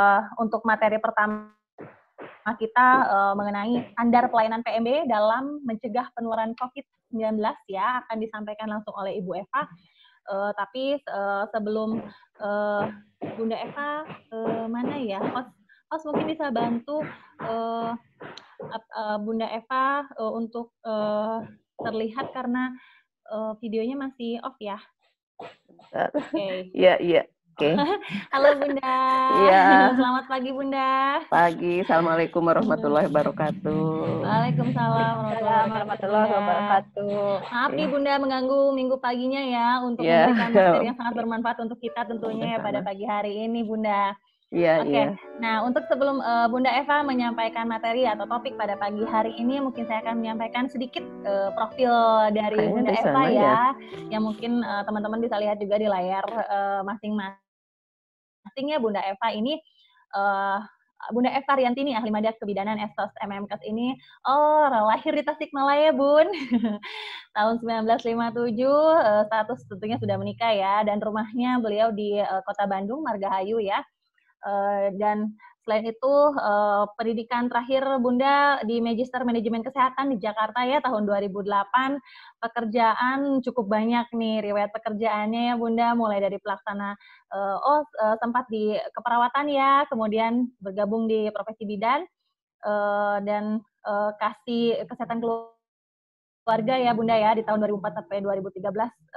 uh, untuk materi pertama kita uh, mengenai standar pelayanan PMB dalam mencegah penularan COVID-19 ya akan disampaikan langsung oleh Ibu Eva. Uh, tapi uh, sebelum uh, Bunda Eva uh, mana ya, host, host mungkin bisa bantu uh, uh, Bunda Eva uh, untuk uh, terlihat karena uh, videonya masih off ya. Oke. Okay. Iya, iya. Oke. Okay. Halo Bunda. Iya. Selamat pagi Bunda. Pagi. Assalamualaikum warahmatullahi wabarakatuh. Waalaikumsalam warahmatullahi wabarakatuh. Maaf nih Bunda mengganggu minggu paginya ya untuk yeah. memberikan materi yang sangat bermanfaat untuk kita tentunya ya pada pagi hari ini Bunda. Iya, Oke. Iya. Nah, untuk sebelum uh, Bunda Eva menyampaikan materi atau topik pada pagi hari ini, mungkin saya akan menyampaikan sedikit uh, profil dari Kayaknya Bunda Eva ya, ya, yang mungkin eh, teman-teman uh, bisa lihat juga di layar masing-masing. Uh, masing -masing pentingnya Bunda Eva ini uh, Bunda Eva Riantini, ahli madat kebidanan Estos MMKES ini, oh, lahir di Tasikmalaya, Bun. Tahun 1957, eh, status tentunya sudah menikah ya, dan rumahnya beliau di eh, Kota Bandung, Margahayu ya. Dan Selain itu, uh, pendidikan terakhir Bunda di Magister Manajemen Kesehatan di Jakarta ya tahun 2008. Pekerjaan cukup banyak nih riwayat pekerjaannya ya Bunda, mulai dari pelaksana uh, oh uh, sempat di keperawatan ya, kemudian bergabung di profesi bidan uh, dan uh, kasih kesehatan keluarga keluarga ya Bunda ya di tahun 2004 sampai 2013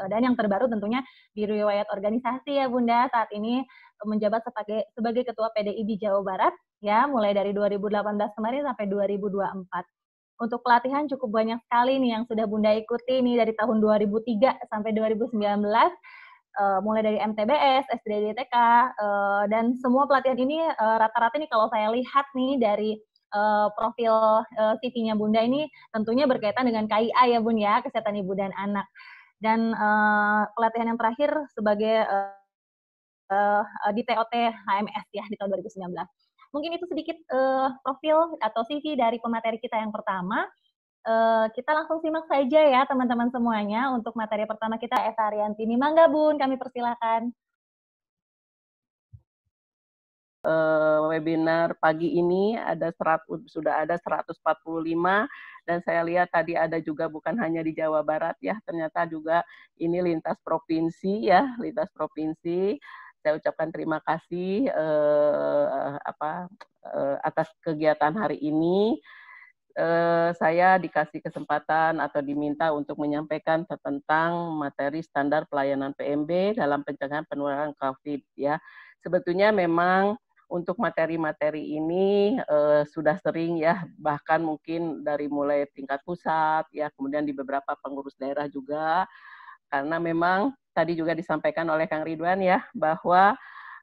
dan yang terbaru tentunya di riwayat organisasi ya Bunda saat ini menjabat sebagai sebagai ketua PDI di Jawa Barat ya mulai dari 2018 kemarin sampai 2024. Untuk pelatihan cukup banyak sekali nih yang sudah Bunda ikuti nih dari tahun 2003 sampai 2019 uh, eh, mulai dari MTBS, SDDTK, uh, eh, dan semua pelatihan ini rata eh, rata-rata nih kalau saya lihat nih dari uh, profil uh, CV-nya Bunda ini tentunya berkaitan dengan KIA ya Bun ya, Kesehatan Ibu dan Anak. Dan uh, pelatihan yang terakhir sebagai uh, uh, di TOT HMS ya di tahun 2019. Mungkin itu sedikit uh, profil atau CV dari pemateri kita yang pertama. Uh, kita langsung simak saja ya teman-teman semuanya untuk materi pertama kita Eva Arianti Mangga Bun, kami persilakan. Uh, webinar pagi ini ada 100, sudah ada 145 dan saya lihat tadi ada juga bukan hanya di Jawa Barat ya ternyata juga ini lintas provinsi ya lintas provinsi saya ucapkan terima kasih eh, apa eh, atas kegiatan hari ini. Eh, saya dikasih kesempatan atau diminta untuk menyampaikan tentang materi standar pelayanan PMB dalam pencegahan penularan COVID. Ya, sebetulnya memang untuk materi-materi ini eh, sudah sering ya bahkan mungkin dari mulai tingkat pusat ya kemudian di beberapa pengurus daerah juga karena memang tadi juga disampaikan oleh Kang Ridwan ya bahwa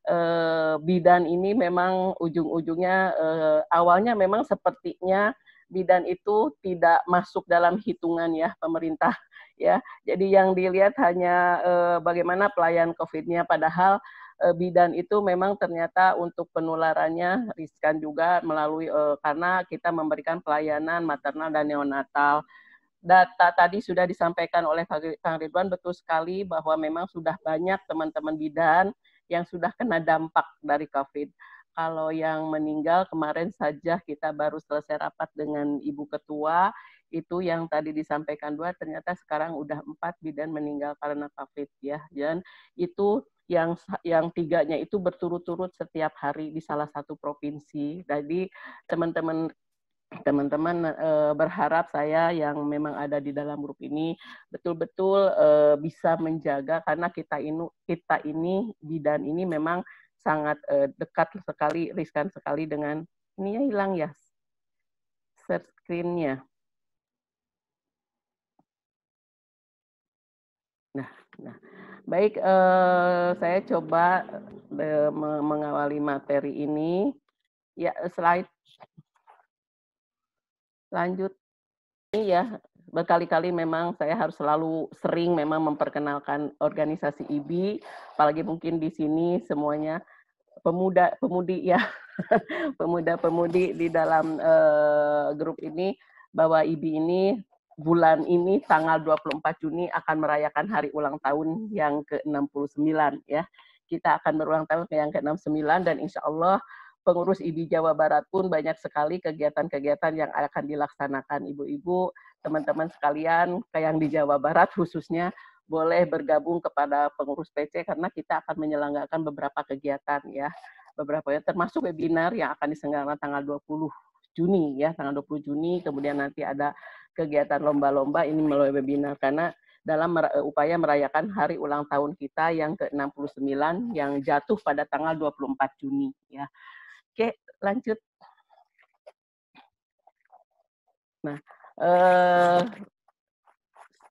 eh, bidan ini memang ujung-ujungnya eh, awalnya memang sepertinya bidan itu tidak masuk dalam hitungan ya pemerintah ya. Jadi yang dilihat hanya eh, bagaimana pelayan COVID-nya padahal eh, bidan itu memang ternyata untuk penularannya riskan juga melalui eh, karena kita memberikan pelayanan maternal dan neonatal data tadi sudah disampaikan oleh Kang Ridwan betul sekali bahwa memang sudah banyak teman-teman bidan yang sudah kena dampak dari COVID. Kalau yang meninggal kemarin saja kita baru selesai rapat dengan Ibu Ketua, itu yang tadi disampaikan dua ternyata sekarang udah empat bidan meninggal karena COVID ya. Dan itu yang yang tiganya itu berturut-turut setiap hari di salah satu provinsi. Jadi teman-teman teman-teman e, berharap saya yang memang ada di dalam grup ini betul-betul e, bisa menjaga karena kita ini kita ini bidan ini memang sangat e, dekat sekali riskan sekali dengan ini ya hilang ya share screen-nya. Nah, nah. Baik, e, saya coba e, mengawali materi ini. Ya, slide lanjut ya berkali-kali memang saya harus selalu sering memang memperkenalkan organisasi IB, apalagi mungkin di sini semuanya pemuda pemudi ya pemuda pemudi di dalam uh, grup ini bahwa IB ini bulan ini tanggal 24 Juni akan merayakan hari ulang tahun yang ke-69 ya. Kita akan berulang tahun yang ke-69 dan insya Allah pengurus IBI Jawa Barat pun banyak sekali kegiatan-kegiatan yang akan dilaksanakan ibu-ibu, teman-teman sekalian yang di Jawa Barat khususnya boleh bergabung kepada pengurus PC karena kita akan menyelenggarakan beberapa kegiatan ya. Beberapa ya termasuk webinar yang akan diselenggarakan tanggal 20 Juni ya, tanggal 20 Juni kemudian nanti ada kegiatan lomba-lomba ini melalui webinar karena dalam eh, upaya merayakan hari ulang tahun kita yang ke-69 yang jatuh pada tanggal 24 Juni ya. Oke, lanjut. Nah, eh,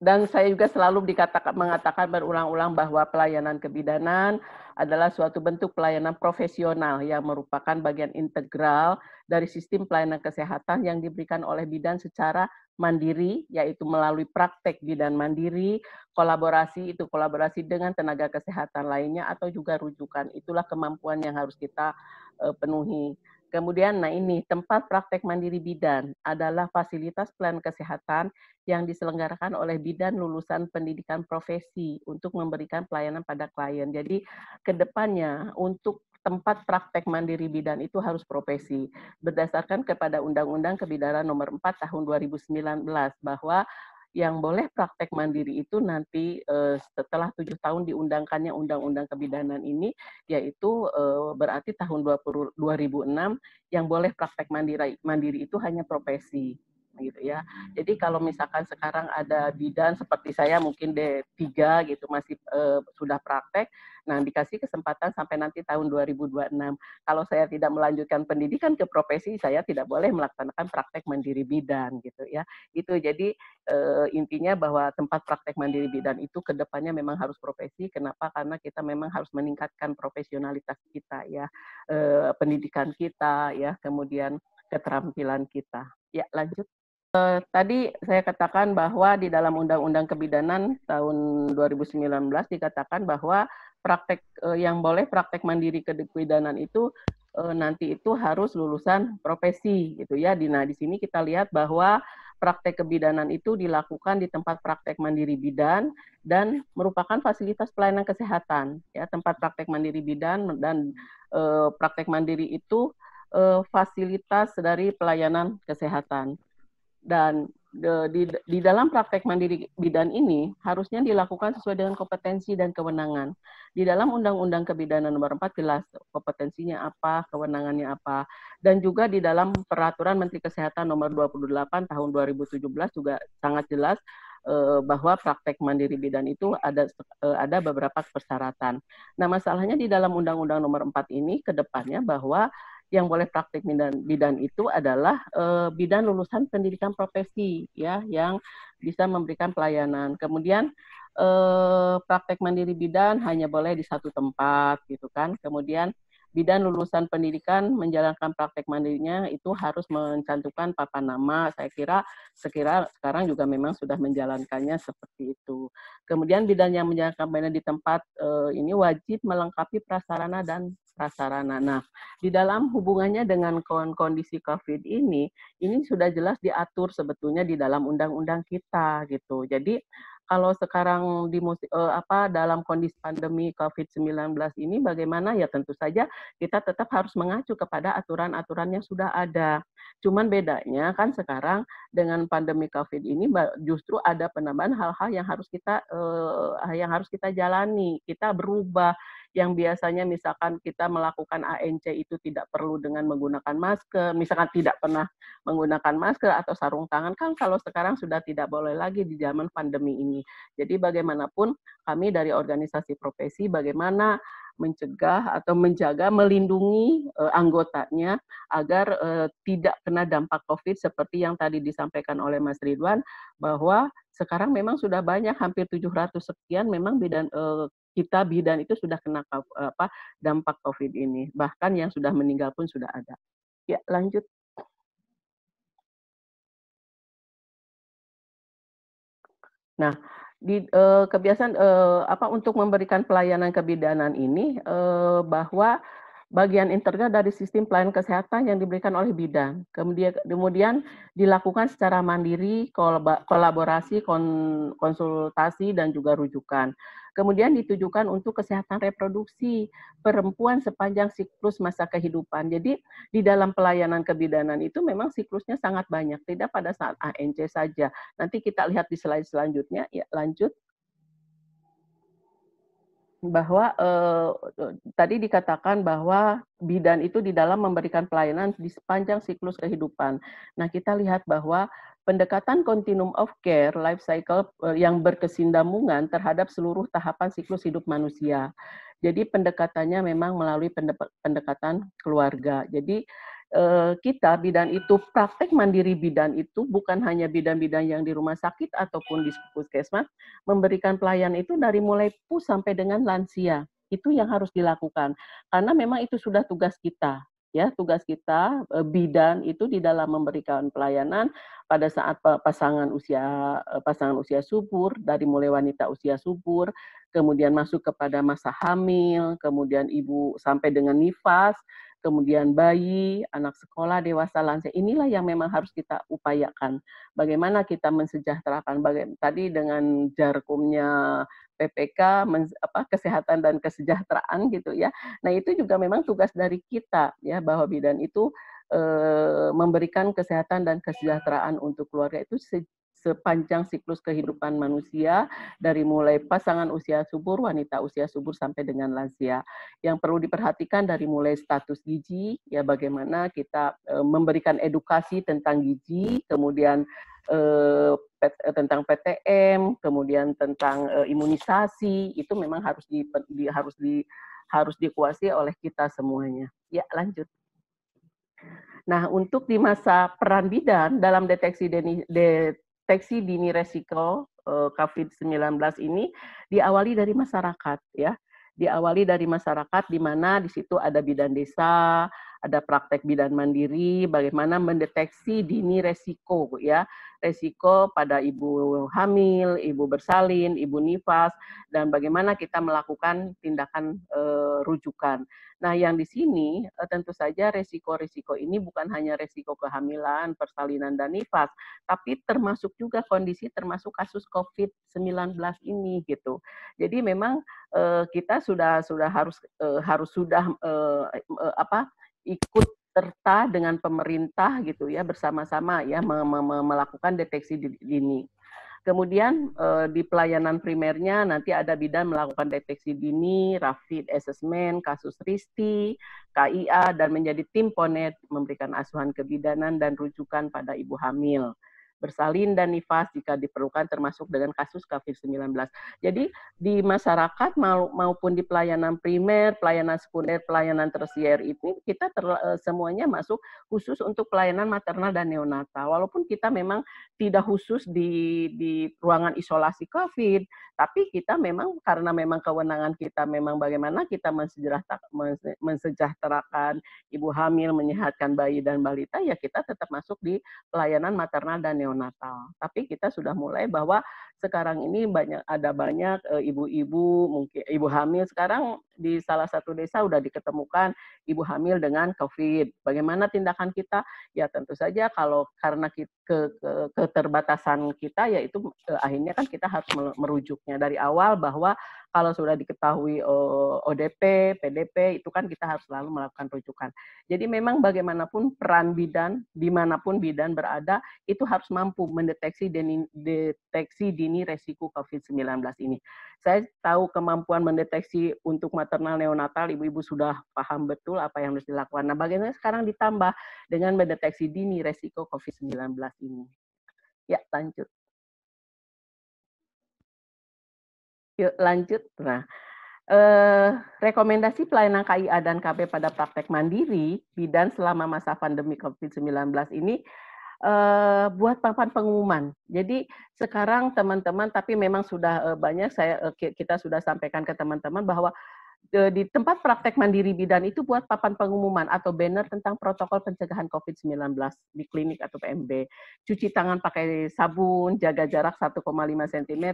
dan saya juga selalu dikatakan mengatakan berulang-ulang bahwa pelayanan kebidanan adalah suatu bentuk pelayanan profesional yang merupakan bagian integral dari sistem pelayanan kesehatan yang diberikan oleh bidan secara mandiri, yaitu melalui praktek bidan mandiri, kolaborasi itu kolaborasi dengan tenaga kesehatan lainnya atau juga rujukan. Itulah kemampuan yang harus kita eh, penuhi. Kemudian, nah ini tempat praktek mandiri bidan adalah fasilitas plan kesehatan yang diselenggarakan oleh bidan lulusan pendidikan profesi untuk memberikan pelayanan pada klien. Jadi, kedepannya untuk tempat praktek mandiri bidan itu harus profesi berdasarkan kepada Undang-Undang Kebidanan Nomor 4 Tahun 2019 bahwa yang boleh praktek mandiri itu nanti eh, setelah tujuh tahun diundangkannya undang-undang kebidanan ini yaitu eh, berarti tahun 2006 yang boleh praktek mandiri itu hanya profesi gitu ya. Jadi kalau misalkan sekarang ada bidan seperti saya mungkin D3 gitu masih eh, sudah praktek, nah dikasih kesempatan sampai nanti tahun 2026. Kalau saya tidak melanjutkan pendidikan ke profesi, saya tidak boleh melaksanakan praktek mandiri bidan gitu ya. Itu jadi eh, intinya bahwa tempat praktek mandiri bidan itu kedepannya memang harus profesi. Kenapa? Karena kita memang harus meningkatkan profesionalitas kita ya, eh, pendidikan kita ya, kemudian keterampilan kita. Ya, lanjut. Eh, tadi saya katakan bahwa di dalam Undang-Undang Kebidanan tahun 2019 dikatakan bahwa praktek uh, yang boleh praktek mandiri kebidanan itu uh, nanti itu harus lulusan profesi gitu ya. Nah, di sini kita lihat bahwa praktek kebidanan itu dilakukan di tempat praktek mandiri bidan dan merupakan fasilitas pelayanan kesehatan ya tempat praktek mandiri bidan dan e, praktek mandiri itu e, fasilitas dari pelayanan kesehatan dan di, di dalam praktek mandiri bidan ini harusnya dilakukan sesuai dengan kompetensi dan kewenangan. Di dalam Undang-Undang Kebidanan Nomor 4 jelas kompetensinya apa, kewenangannya apa, dan juga di dalam Peraturan Menteri Kesehatan Nomor 28 Tahun 2017 juga sangat jelas eh, bahwa praktek mandiri bidan itu ada eh, ada beberapa persyaratan. Nah, masalahnya di dalam Undang-Undang Nomor 4 ini ke depannya bahwa yang boleh praktik bidan bidan itu adalah uh, bidan lulusan pendidikan profesi ya yang bisa memberikan pelayanan. Kemudian uh, praktek mandiri bidan hanya boleh di satu tempat gitu kan. Kemudian bidan lulusan pendidikan menjalankan praktek mandirinya itu harus mencantumkan papan nama. Saya kira sekira sekarang juga memang sudah menjalankannya seperti itu. Kemudian bidan yang menjalankan bidan di tempat e, ini wajib melengkapi prasarana dan prasarana. Nah, di dalam hubungannya dengan kondisi COVID ini, ini sudah jelas diatur sebetulnya di dalam undang-undang kita gitu. Jadi kalau sekarang di uh, apa dalam kondisi pandemi COVID-19 ini bagaimana ya tentu saja kita tetap harus mengacu kepada aturan-aturan yang sudah ada. Cuman bedanya kan sekarang dengan pandemi COVID ini justru ada penambahan hal-hal yang harus kita eh, yang harus kita jalani, kita berubah yang biasanya misalkan kita melakukan ANC itu tidak perlu dengan menggunakan masker, misalkan tidak pernah menggunakan masker atau sarung tangan kan kalau sekarang sudah tidak boleh lagi di zaman pandemi ini. Jadi bagaimanapun kami dari organisasi profesi bagaimana mencegah atau menjaga melindungi uh, anggotanya agar uh, tidak kena dampak Covid seperti yang tadi disampaikan oleh Mas Ridwan bahwa sekarang memang sudah banyak hampir 700 sekian memang bidan uh, kita bidan itu sudah kena apa dampak COVID ini. Bahkan yang sudah meninggal pun sudah ada. Ya, lanjut. Nah, di eh, kebiasaan eh, apa untuk memberikan pelayanan kebidanan ini eh, bahwa bagian integral dari sistem pelayanan kesehatan yang diberikan oleh bidan. Kemudian, kemudian dilakukan secara mandiri, kolaborasi, konsultasi, dan juga rujukan. Kemudian ditujukan untuk kesehatan reproduksi perempuan sepanjang siklus masa kehidupan. Jadi di dalam pelayanan kebidanan itu memang siklusnya sangat banyak, tidak pada saat ANC saja. Nanti kita lihat di slide selanjutnya, ya lanjut bahwa eh, tadi dikatakan bahwa bidan itu di dalam memberikan pelayanan di sepanjang siklus kehidupan. Nah, kita lihat bahwa pendekatan continuum of care life cycle eh, yang berkesinambungan terhadap seluruh tahapan siklus hidup manusia. Jadi pendekatannya memang melalui pendekatan keluarga. Jadi Eh, kita bidan itu praktek mandiri bidan itu bukan hanya bidan-bidan yang di rumah sakit ataupun di puskesmas memberikan pelayanan itu dari mulai PUS sampai dengan lansia itu yang harus dilakukan karena memang itu sudah tugas kita ya tugas kita eh, bidan itu di dalam memberikan pelayanan pada saat pasangan usia eh, pasangan usia subur dari mulai wanita usia subur kemudian masuk kepada masa hamil kemudian ibu sampai dengan nifas kemudian bayi, anak sekolah, dewasa, lansia. Inilah yang memang harus kita upayakan. Bagaimana kita mensejahterakan bagaimana tadi dengan jarkumnya PPK men, apa, kesehatan dan kesejahteraan gitu ya. Nah, itu juga memang tugas dari kita ya bahwa bidan itu eh, memberikan kesehatan dan kesejahteraan untuk keluarga itu sepanjang siklus kehidupan manusia dari mulai pasangan usia subur, wanita usia subur sampai dengan lansia. Yang perlu diperhatikan dari mulai status gizi, ya bagaimana kita e, memberikan edukasi tentang gizi, e, e, kemudian tentang PTM, kemudian tentang imunisasi, itu memang harus di, di harus di harus dikuasai oleh kita semuanya. Ya, lanjut. Nah, untuk di masa peran bidan dalam deteksi dini, de, deteksi dini resiko eh, COVID-19 ini diawali dari masyarakat ya. Diawali dari masyarakat di mana di situ ada bidan desa, ada praktek bidan mandiri, bagaimana mendeteksi dini resiko, ya. Resiko pada ibu hamil, ibu bersalin, ibu nifas, dan bagaimana kita melakukan tindakan e, rujukan. Nah, yang di sini e, tentu saja resiko-resiko ini bukan hanya resiko kehamilan, persalinan, dan nifas, tapi termasuk juga kondisi termasuk kasus COVID-19 ini gitu. Jadi memang e, kita sudah sudah harus e, harus sudah e, e, apa ikut serta dengan pemerintah gitu ya bersama-sama ya me me me melakukan deteksi dini. Kemudian eh, di pelayanan primernya nanti ada bidan melakukan deteksi dini, rapid assessment, kasus risti, KIA dan menjadi tim ponet memberikan asuhan kebidanan dan rujukan pada ibu hamil bersalin dan nifas jika diperlukan termasuk dengan kasus COVID-19. Jadi di masyarakat maupun di pelayanan primer, pelayanan sekunder, pelayanan tersier ini kita ter, eh, semuanya masuk khusus untuk pelayanan maternal dan neonatal. Walaupun kita memang tidak khusus di di ruangan isolasi COVID, tapi kita memang karena memang kewenangan kita memang bagaimana kita mensejahterakan ibu hamil, menyehatkan bayi dan balita ya kita tetap masuk di pelayanan maternal dan neonatal Natal, Tapi kita sudah mulai bahwa sekarang ini banyak ada banyak eh, ibu-ibu mungkin ibu hamil sekarang di salah satu desa sudah diketemukan ibu hamil dengan COVID. Bagaimana tindakan kita? Ya tentu saja kalau karena ke, ke, keterbatasan kita yaitu eh, akhirnya kan kita harus merujuknya dari awal bahwa kalau sudah diketahui eh, ODP, PDP itu kan kita harus selalu melakukan rujukan. Jadi memang bagaimanapun peran bidan dimanapun bidan berada itu harus mampu mendeteksi dini, deteksi dini resiko COVID-19 ini. Saya tahu kemampuan mendeteksi untuk maternal neonatal, ibu-ibu sudah paham betul apa yang harus dilakukan. Nah, bagaimana sekarang ditambah dengan mendeteksi dini resiko COVID-19 ini? Ya, lanjut. Yuk, lanjut. Nah, eh, rekomendasi pelayanan KIA dan KB pada praktek mandiri bidan selama masa pandemi COVID-19 ini uh, buat papan pengumuman. Jadi sekarang teman-teman, tapi memang sudah uh, banyak saya uh, kita sudah sampaikan ke teman-teman bahwa di tempat praktek mandiri bidan itu buat papan pengumuman atau banner tentang protokol pencegahan COVID-19 di klinik atau PMB. Cuci tangan pakai sabun, jaga jarak 1,5 cm,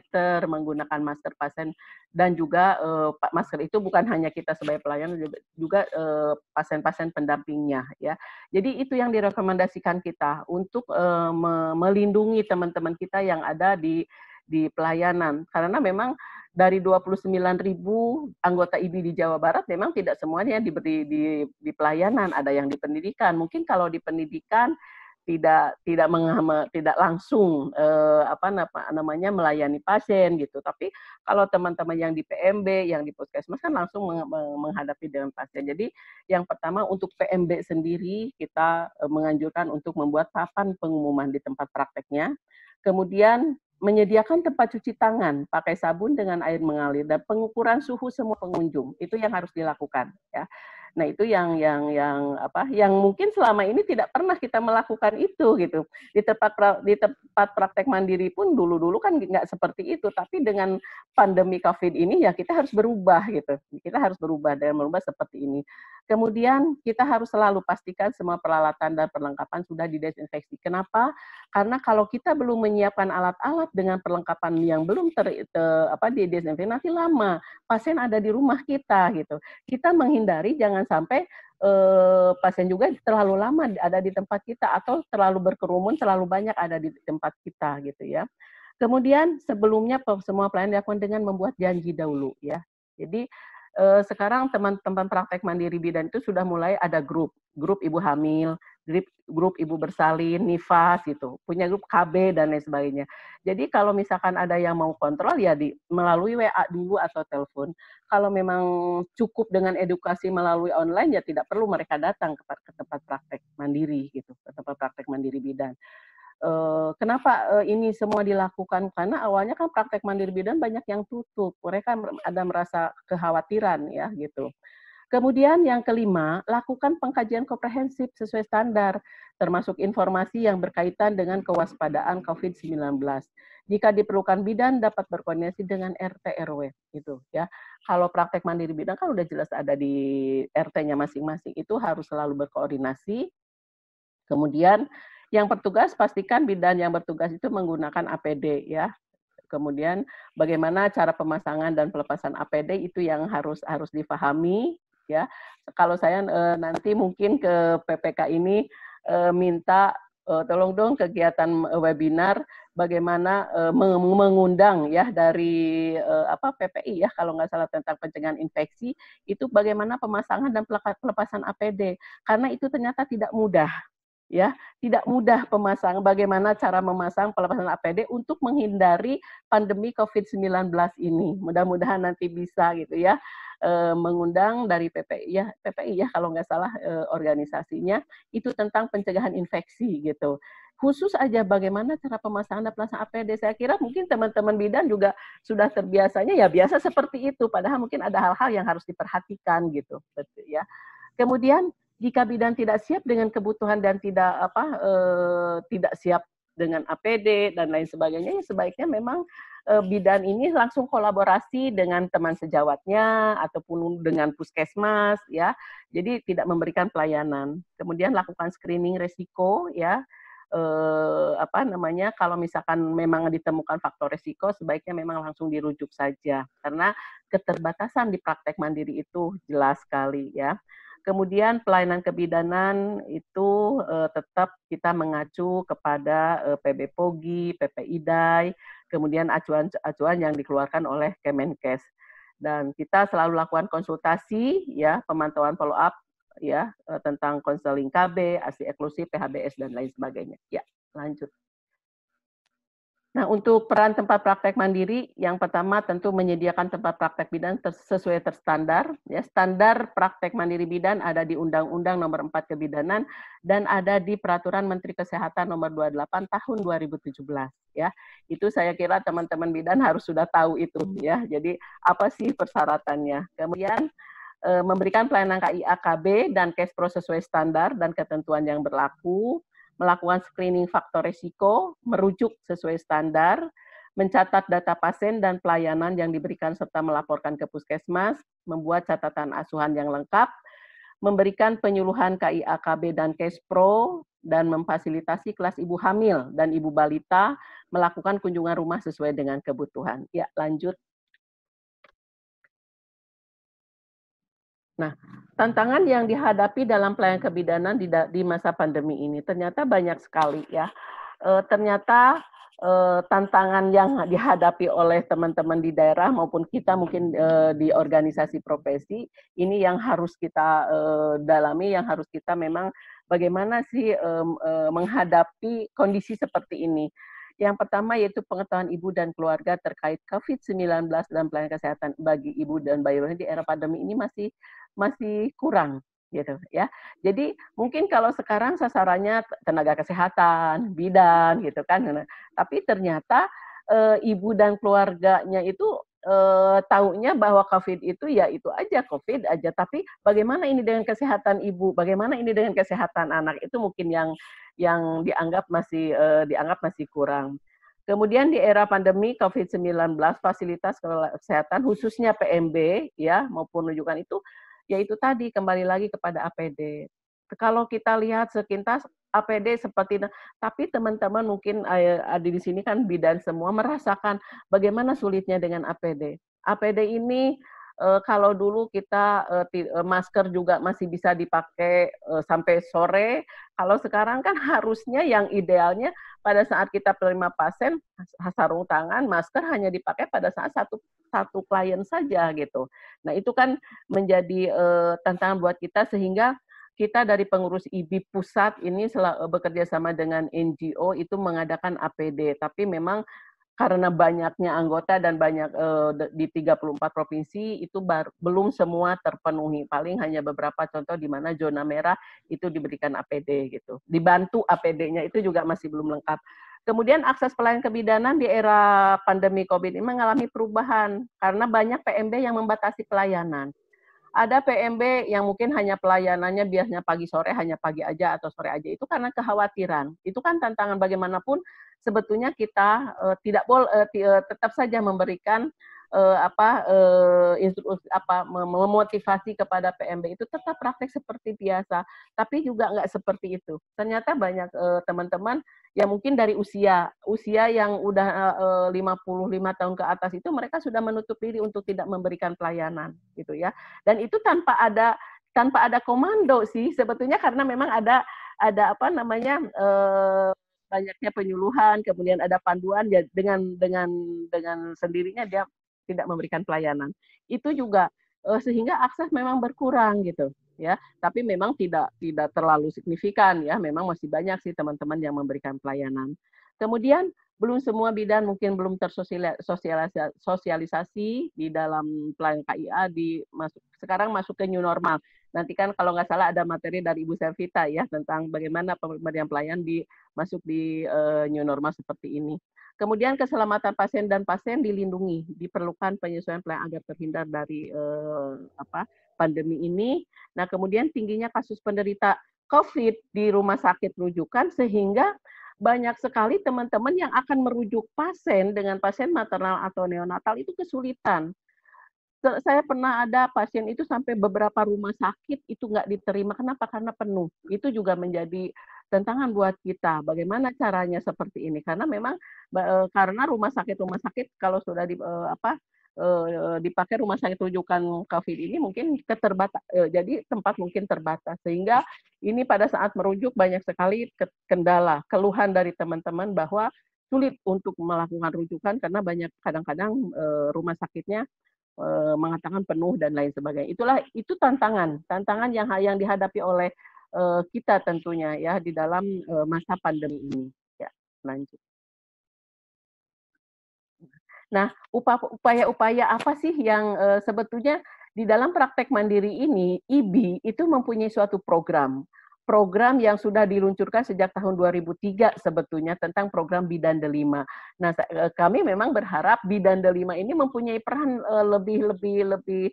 menggunakan masker pasien, dan juga eh, masker itu bukan hanya kita sebagai pelayan, juga pasien eh, pasien-pasien pendampingnya. ya. Jadi itu yang direkomendasikan kita untuk eh, melindungi teman-teman kita yang ada di di pelayanan. Karena memang dari 29 ribu anggota IBI di Jawa Barat memang tidak semuanya diberi di, di pelayanan, ada yang di pendidikan. Mungkin kalau di pendidikan tidak tidak mengama, tidak langsung eh, apa namanya melayani pasien gitu. Tapi kalau teman-teman yang di PMB, yang di puskesmas kan langsung menghadapi dengan pasien. Jadi yang pertama untuk PMB sendiri kita eh, menganjurkan untuk membuat papan pengumuman di tempat prakteknya. Kemudian menyediakan tempat cuci tangan pakai sabun dengan air mengalir dan pengukuran suhu semua pengunjung itu yang harus dilakukan ya Nah, itu yang yang yang apa? Yang mungkin selama ini tidak pernah kita melakukan itu gitu. Di tempat pra, di tempat praktek mandiri pun dulu-dulu kan nggak seperti itu, tapi dengan pandemi Covid ini ya kita harus berubah gitu. Kita harus berubah dan merubah seperti ini. Kemudian kita harus selalu pastikan semua peralatan dan perlengkapan sudah didesinfeksi. Kenapa? Karena kalau kita belum menyiapkan alat-alat dengan perlengkapan yang belum ter, ter apa didesinfeksi nanti lama pasien ada di rumah kita gitu. Kita menghindari jangan jangan sampai uh, pasien juga terlalu lama ada di tempat kita atau terlalu berkerumun terlalu banyak ada di tempat kita gitu ya. Kemudian sebelumnya semua pelayanan dilakukan dengan membuat janji dahulu ya. Jadi eh, sekarang teman-teman praktek mandiri bidan itu sudah mulai ada grup, grup ibu hamil, grup, grup ibu bersalin, nifas gitu, punya grup KB dan lain sebagainya. Jadi kalau misalkan ada yang mau kontrol ya di melalui WA dulu atau telepon. Kalau memang cukup dengan edukasi melalui online ya tidak perlu mereka datang ke, ke tempat praktek mandiri gitu, ke tempat praktek mandiri bidan. Eh, kenapa eh, ini semua dilakukan? Karena awalnya kan praktek mandiri bidan banyak yang tutup. Mereka ada merasa kekhawatiran ya gitu. Kemudian yang kelima, lakukan pengkajian komprehensif sesuai standar, termasuk informasi yang berkaitan dengan kewaspadaan COVID-19. Jika diperlukan bidan dapat berkoordinasi dengan RT RW gitu ya. Kalau praktek mandiri bidan kan udah jelas ada di RT-nya masing-masing itu harus selalu berkoordinasi. Kemudian yang bertugas pastikan bidan yang bertugas itu menggunakan APD ya. Kemudian bagaimana cara pemasangan dan pelepasan APD itu yang harus harus difahami ya. Kalau saya e, nanti mungkin ke PPK ini e, minta e, tolong dong kegiatan webinar bagaimana e, mengundang ya dari e, apa PPI ya kalau nggak salah tentang pencegahan infeksi itu bagaimana pemasangan dan pelepasan APD karena itu ternyata tidak mudah ya tidak mudah pemasang bagaimana cara memasang pelepasan APD untuk menghindari pandemi COVID-19 ini. Mudah-mudahan nanti bisa gitu ya eh, mengundang dari PPI ya PPI ya kalau nggak salah eh, organisasinya itu tentang pencegahan infeksi gitu. Khusus aja bagaimana cara pemasangan dan pelepasan APD. Saya kira mungkin teman-teman bidan juga sudah terbiasanya ya biasa seperti itu. Padahal mungkin ada hal-hal yang harus diperhatikan gitu. ya. Kemudian jika bidan tidak siap dengan kebutuhan dan tidak apa e, tidak siap dengan APD dan lain sebagainya ya sebaiknya memang e, bidan ini langsung kolaborasi dengan teman sejawatnya ataupun dengan puskesmas ya jadi tidak memberikan pelayanan kemudian lakukan screening resiko ya e, apa namanya kalau misalkan memang ditemukan faktor resiko sebaiknya memang langsung dirujuk saja karena keterbatasan di praktek mandiri itu jelas sekali ya Kemudian pelayanan kebidanan itu uh, tetap kita mengacu kepada uh, eh, PB Pogi, PP Idai, kemudian acuan-acuan yang dikeluarkan oleh Kemenkes. Dan kita selalu lakukan konsultasi, ya, pemantauan follow up, ya, eh, tentang konseling KB, ASI eklusi, PHBS dan lain sebagainya. Ya, lanjut. Nah, untuk peran tempat praktek mandiri, yang pertama tentu menyediakan tempat praktek bidan sesuai terstandar. Ya, standar praktek mandiri bidan ada di Undang-Undang Nomor 4 Kebidanan dan ada di Peraturan Menteri Kesehatan Nomor 28 Tahun 2017. Ya, itu saya kira teman-teman bidan harus sudah tahu itu. Ya, jadi apa sih persyaratannya? Kemudian eh, memberikan pelayanan KIAKB dan case pro sesuai standar dan ketentuan yang berlaku, melakukan screening faktor risiko, merujuk sesuai standar, mencatat data pasien dan pelayanan yang diberikan serta melaporkan ke puskesmas, membuat catatan asuhan yang lengkap, memberikan penyuluhan KIAKB dan KESPRO, dan memfasilitasi kelas ibu hamil dan ibu balita melakukan kunjungan rumah sesuai dengan kebutuhan. Ya, lanjut. Nah, tantangan yang dihadapi dalam pelayanan kebidanan di, di masa pandemi ini ternyata banyak sekali ya. E, ternyata e, tantangan yang dihadapi oleh teman-teman di daerah maupun kita mungkin e, di organisasi profesi ini yang harus kita e, dalami, yang harus kita memang bagaimana sih e, e, menghadapi kondisi seperti ini. Yang pertama yaitu pengetahuan ibu dan keluarga terkait COVID-19 dan pelayanan kesehatan bagi ibu dan bayi di era pandemi ini masih masih kurang gitu ya. Jadi mungkin kalau sekarang sasarannya tenaga kesehatan, bidan gitu kan. Nah, tapi ternyata e, ibu dan keluarganya itu e, taunya bahwa COVID itu ya itu aja COVID aja. Tapi bagaimana ini dengan kesehatan ibu, bagaimana ini dengan kesehatan anak itu mungkin yang yang dianggap masih e, dianggap masih kurang. Kemudian di era pandemi COVID-19, fasilitas kesehatan khususnya PMB ya maupun rujukan itu yaitu tadi kembali lagi kepada APD. Kalau kita lihat sekintas APD seperti tapi teman-teman mungkin eh, ada di sini kan bidan semua merasakan bagaimana sulitnya dengan APD. APD ini eh, kalau dulu kita eh, masker juga masih bisa dipakai sampai sore, kalau sekarang kan harusnya yang idealnya pada saat kita penerima pasien sarung tangan, masker hanya dipakai pada saat satu satu klien saja gitu. Nah itu kan menjadi uh, tantangan buat kita sehingga kita dari pengurus IBI pusat ini eh, bekerja sama dengan NGO itu mengadakan APD, tapi memang karena banyaknya anggota dan banyak uh, di 34 provinsi itu bar, belum semua terpenuhi. Paling hanya beberapa contoh di mana zona merah itu diberikan APD gitu. Dibantu APD-nya itu juga masih belum lengkap. Kemudian akses pelayanan kebidanan di era pandemi COVID ini mengalami perubahan karena banyak PMB yang membatasi pelayanan. Ada PMB yang mungkin hanya pelayanannya biasanya pagi sore hanya pagi aja atau sore aja itu karena kekhawatiran. Itu kan tantangan bagaimanapun sebetulnya kita uh, tidak boleh uh, eh, tetap saja memberikan uh, apa uh, instruksi apa memotivasi kepada PMB itu tetap praktek seperti biasa tapi juga nggak seperti itu ternyata banyak teman-teman ya mungkin dari usia usia yang udah eh, eh, puluh 55 tahun ke atas itu mereka sudah menutup diri untuk tidak memberikan pelayanan gitu ya. Dan itu tanpa ada tanpa ada komando sih sebetulnya karena memang ada ada apa namanya eh, banyaknya penyuluhan kemudian ada panduan ya dengan dengan dengan sendirinya dia tidak memberikan pelayanan itu juga sehingga akses memang berkurang gitu ya tapi memang tidak tidak terlalu signifikan ya memang masih banyak sih teman-teman yang memberikan pelayanan kemudian belum semua bidan mungkin belum tersosialisasi di dalam pelayanan KIA di masuk sekarang masuk ke new normal. Nanti kan kalau nggak salah ada materi dari Ibu Servita ya tentang bagaimana pemberian pelayan di masuk di uh, new normal seperti ini. Kemudian keselamatan pasien dan pasien dilindungi, diperlukan penyesuaian pelayan agar terhindar dari uh, apa pandemi ini. Nah, kemudian tingginya kasus penderita COVID di rumah sakit rujukan sehingga banyak sekali teman-teman yang akan merujuk pasien dengan pasien maternal atau neonatal itu kesulitan. Saya pernah ada pasien itu sampai beberapa rumah sakit itu nggak diterima. Kenapa? Karena penuh. Itu juga menjadi tantangan buat kita. Bagaimana caranya seperti ini? Karena memang eh, karena rumah sakit-rumah sakit kalau sudah di eh, apa Eh, eh, dipakai rumah sakit rujukan COVID ini mungkin keterbatas, eh, jadi tempat mungkin terbatas sehingga ini pada saat merujuk banyak sekali kendala, keluhan dari teman-teman bahwa sulit untuk melakukan rujukan karena banyak kadang-kadang rumah sakitnya mengatakan penuh dan lain sebagainya. Itulah itu tantangan, tantangan yang yang dihadapi oleh kita tentunya ya di dalam masa pandemi ini. Ya, lanjut. Nah, upaya-upaya apa sih yang uh, sebetulnya di dalam praktek mandiri ini, IBI itu mempunyai suatu program. Program yang sudah diluncurkan sejak tahun 2003 sebetulnya tentang program Bidan Delima. Nah, eh, kami memang berharap Bidan Delima ini mempunyai peran eh, lebih lebih lebih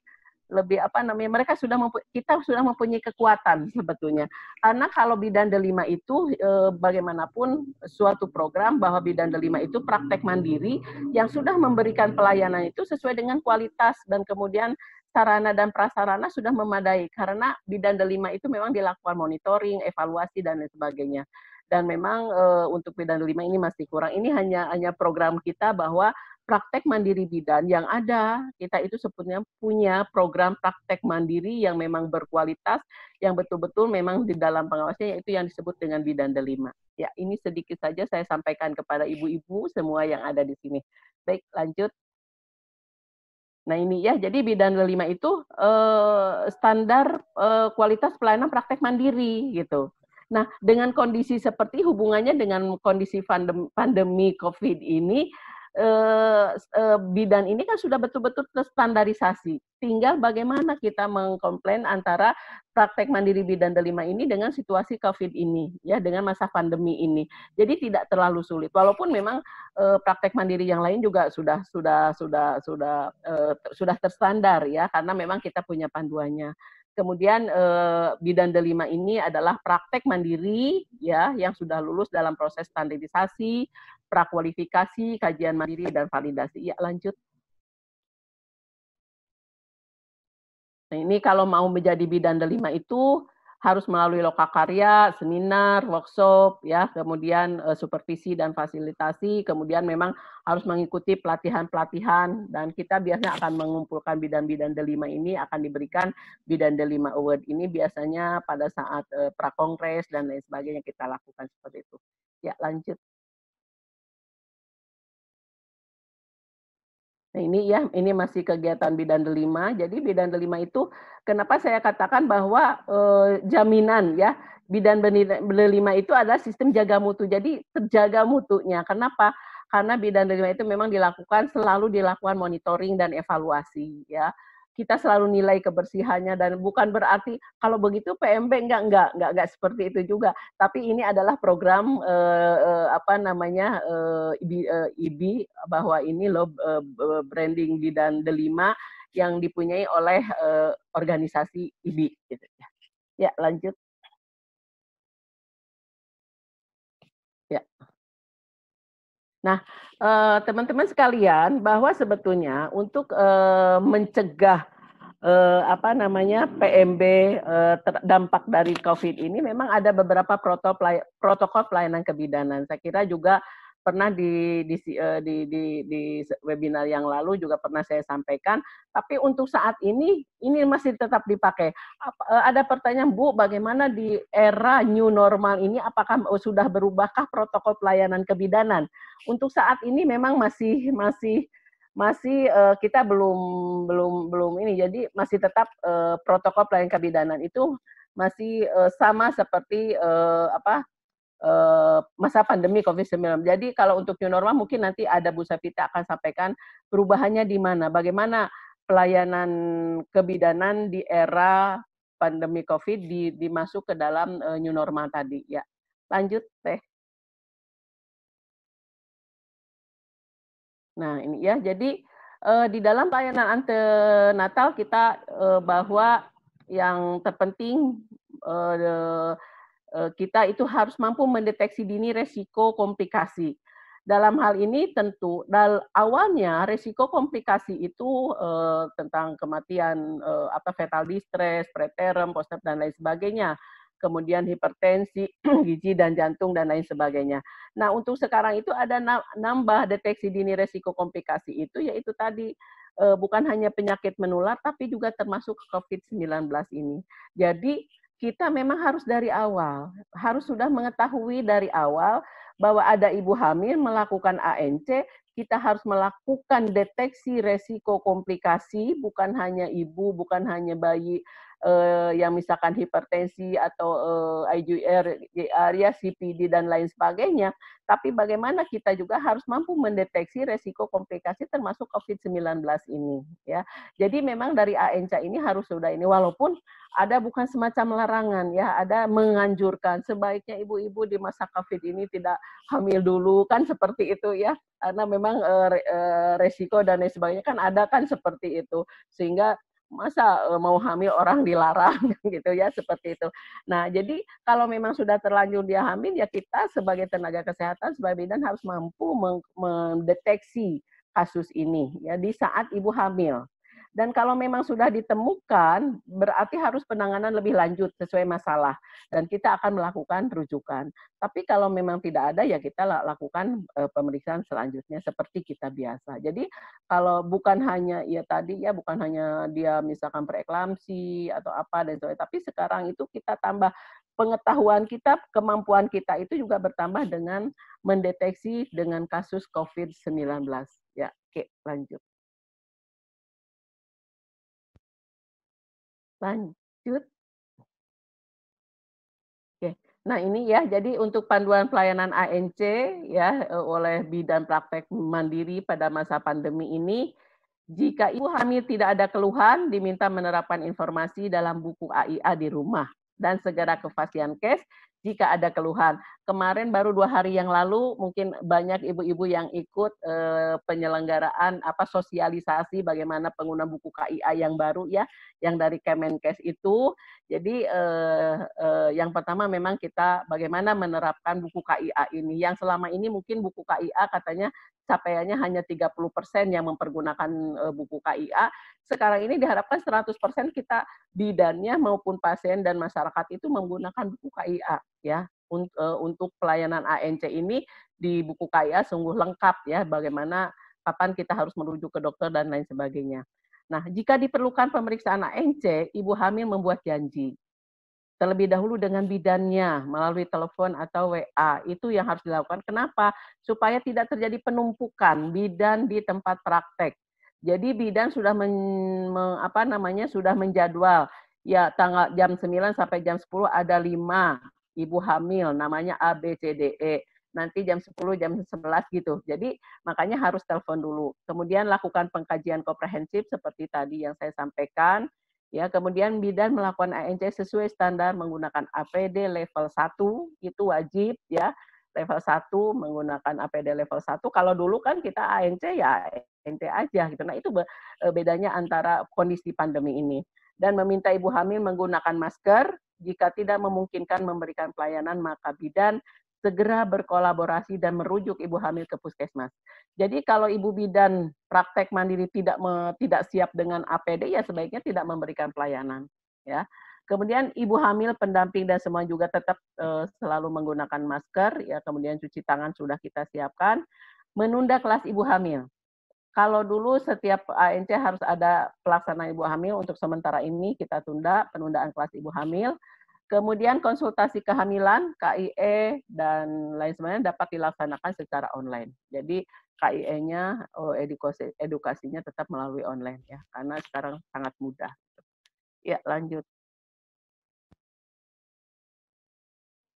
lebih apa namanya mereka sudah kita sudah mempunyai kekuatan sebetulnya karena kalau bidan delima itu e, bagaimanapun suatu program bahwa bidan delima itu praktek mandiri yang sudah memberikan pelayanan itu sesuai dengan kualitas dan kemudian sarana dan prasarana sudah memadai karena bidan delima itu memang dilakukan monitoring evaluasi dan lain sebagainya dan memang e, untuk bidan delima ini masih kurang ini hanya hanya program kita bahwa praktek mandiri bidan yang ada. Kita itu sebutnya punya program praktek mandiri yang memang berkualitas, yang betul-betul memang di dalam pengawasnya yaitu yang disebut dengan bidan delima. Ya, ini sedikit saja saya sampaikan kepada ibu-ibu semua yang ada di sini. Baik, lanjut. Nah ini ya, jadi bidan delima itu eh, standar eh, kualitas pelayanan praktek mandiri gitu. Nah, dengan kondisi seperti hubungannya dengan kondisi pandemi COVID ini, eh, eh, bidan ini kan sudah betul-betul terstandarisasi. Tinggal bagaimana kita mengkomplain antara praktek mandiri bidan delima ini dengan situasi COVID ini, ya dengan masa pandemi ini. Jadi tidak terlalu sulit. Walaupun memang eh, praktek mandiri yang lain juga sudah sudah sudah sudah eh, sudah terstandar ya, karena memang kita punya panduannya. Kemudian eh, bidan delima ini adalah praktek mandiri ya yang sudah lulus dalam proses standarisasi, prakualifikasi, kajian mandiri, dan validasi. ya lanjut. Nah, ini kalau mau menjadi bidan delima itu harus melalui lokakarya, seminar, workshop, ya, kemudian eh, supervisi dan fasilitasi, kemudian memang harus mengikuti pelatihan-pelatihan, dan kita biasanya akan mengumpulkan bidan-bidan delima ini, akan diberikan bidan delima award ini biasanya pada saat eh, prakongres dan lain sebagainya kita lakukan seperti itu. Ya, lanjut. Nah, ini ya, ini masih kegiatan bidan delima. Jadi bidan delima itu kenapa saya katakan bahwa eh, jaminan ya bidan delima itu adalah sistem jaga mutu. Jadi terjaga mutunya. Kenapa? Karena bidan delima itu memang dilakukan selalu dilakukan monitoring dan evaluasi ya kita selalu nilai kebersihannya dan bukan berarti kalau begitu PMB enggak enggak enggak enggak seperti itu juga tapi ini adalah program eh, eh apa namanya eh, IBI, eh, IBI bahwa ini loh eh, branding bidan delima yang dipunyai oleh eh, organisasi IB. gitu ya. Ya, lanjut. Nah, eh, teman-teman sekalian, bahwa sebetulnya untuk eh, mencegah eh, apa namanya PMB terdampak dampak dari COVID ini memang ada beberapa protokol pelayanan kebidanan. Saya kira juga pernah di di, eh, di di di webinar yang lalu juga pernah saya sampaikan tapi untuk saat ini ini masih tetap dipakai eh, ada pertanyaan Bu bagaimana di era new normal ini apakah eh, sudah berubahkah protokol pelayanan kebidanan untuk saat ini memang masih masih masih uh, kita belum belum belum ini jadi masih tetap uh, protokol pelayanan kebidanan itu masih uh, sama seperti uh, apa Eh, masa pandemi COVID-19. Jadi kalau untuk new normal mungkin nanti ada Bu Sapita akan sampaikan perubahannya di mana, bagaimana pelayanan kebidanan di era pandemi COVID di, dimasuk ke dalam uh, new normal tadi. Ya, lanjut teh. Nah ini ya, jadi uh, di dalam pelayanan antenatal kita uh, bahwa yang terpenting uh, Eh, kita itu harus mampu mendeteksi dini resiko komplikasi. Dalam hal ini tentu dal awalnya resiko komplikasi itu eh, tentang kematian eh, atau fetal distress, preterm, postpartum dan lain sebagainya. Kemudian hipertensi, gizi dan jantung dan lain sebagainya. Nah, untuk sekarang itu ada nambah deteksi dini resiko komplikasi itu yaitu tadi eh, bukan hanya penyakit menular tapi juga termasuk COVID-19 ini. Jadi kita memang harus dari awal, harus sudah mengetahui dari awal bahwa ada ibu hamil melakukan ANC, kita harus melakukan deteksi resiko komplikasi, bukan hanya ibu, bukan hanya bayi, uh, yang misalkan hipertensi atau uh, eh, IGR, er, area CPD dan lain sebagainya. Tapi bagaimana kita juga harus mampu mendeteksi resiko komplikasi termasuk COVID-19 ini. Ya, jadi memang dari ANCA ini harus sudah ini. Walaupun ada bukan semacam larangan ya, ada menganjurkan sebaiknya ibu-ibu di masa COVID ini tidak hamil dulu kan seperti itu ya karena memang eh, resiko dan lain sebagainya kan ada kan seperti itu sehingga masa e, mau hamil orang dilarang gitu ya seperti itu. Nah, jadi kalau memang sudah terlanjur dia hamil ya kita sebagai tenaga kesehatan sebagai bidan harus mampu mendeteksi kasus ini ya di saat ibu hamil dan kalau memang sudah ditemukan berarti harus penanganan lebih lanjut sesuai masalah dan kita akan melakukan rujukan. Tapi kalau memang tidak ada ya kita lakukan e, pemeriksaan selanjutnya seperti kita biasa. Jadi kalau bukan hanya ya tadi ya bukan hanya dia misalkan preeklamsi atau apa dan sebagainya, tapi sekarang itu kita tambah pengetahuan kita, kemampuan kita itu juga bertambah dengan mendeteksi dengan kasus COVID-19. Ya, oke, lanjut. Lanjut. Oke. Nah, ini ya jadi untuk panduan pelayanan ANC ya eh, oleh bidan praktek mandiri pada masa pandemi ini jika ibu hamil tidak ada keluhan, diminta menerapkan informasi dalam buku AIA di rumah dan segera ke pasien case jika ada keluhan. Kemarin baru dua hari yang lalu mungkin banyak ibu-ibu yang ikut e, penyelenggaraan apa sosialisasi bagaimana pengguna buku KIA yang baru ya, yang dari Kemenkes itu. Jadi e, e, yang pertama memang kita bagaimana menerapkan buku KIA ini. Yang selama ini mungkin buku KIA katanya capaiannya hanya 30 persen yang mempergunakan e, buku KIA. Sekarang ini diharapkan 100 persen kita bidannya maupun pasien dan masyarakat itu menggunakan buku KIA ya eh, untuk pelayanan ANC ini di buku KIA sungguh lengkap ya bagaimana kapan kita harus merujuk ke dokter dan lain sebagainya. Nah, jika diperlukan pemeriksaan ANC, ibu hamil membuat janji. Terlebih dahulu dengan bidannya melalui telepon atau WA. Itu yang harus dilakukan. Kenapa? Supaya tidak terjadi penumpukan bidan di tempat praktek. Jadi bidan sudah men, men, apa namanya sudah menjadwal ya tanggal jam 9 sampai jam 10 ada 5 ibu hamil, namanya A, B, C, D, E. Nanti jam 10, jam 11 gitu. Jadi makanya harus telepon dulu. Kemudian lakukan pengkajian komprehensif seperti tadi yang saya sampaikan. Ya, kemudian bidan melakukan ANC sesuai standar menggunakan APD level 1 itu wajib ya. Level 1 menggunakan APD level 1. Kalau dulu kan kita ANC ya ANC aja gitu. Nah, itu e, bedanya antara kondisi pandemi ini dan meminta ibu hamil menggunakan masker jika tidak memungkinkan memberikan pelayanan, maka bidan segera berkolaborasi dan merujuk ibu hamil ke puskesmas. Jadi kalau ibu bidan praktek mandiri tidak me, tidak siap dengan APD ya sebaiknya tidak memberikan pelayanan ya. Kemudian ibu hamil, pendamping dan semua juga tetap e, selalu menggunakan masker ya, kemudian cuci tangan sudah kita siapkan. Menunda kelas ibu hamil kalau dulu setiap ANC eh, harus ada pelaksana ibu hamil, untuk sementara ini kita tunda penundaan kelas ibu hamil. Kemudian konsultasi kehamilan, KIE, dan lain sebagainya dapat dilaksanakan secara online. Jadi KIE-nya, oh, edukasinya tetap melalui online ya, karena sekarang sangat mudah. Ya, lanjut.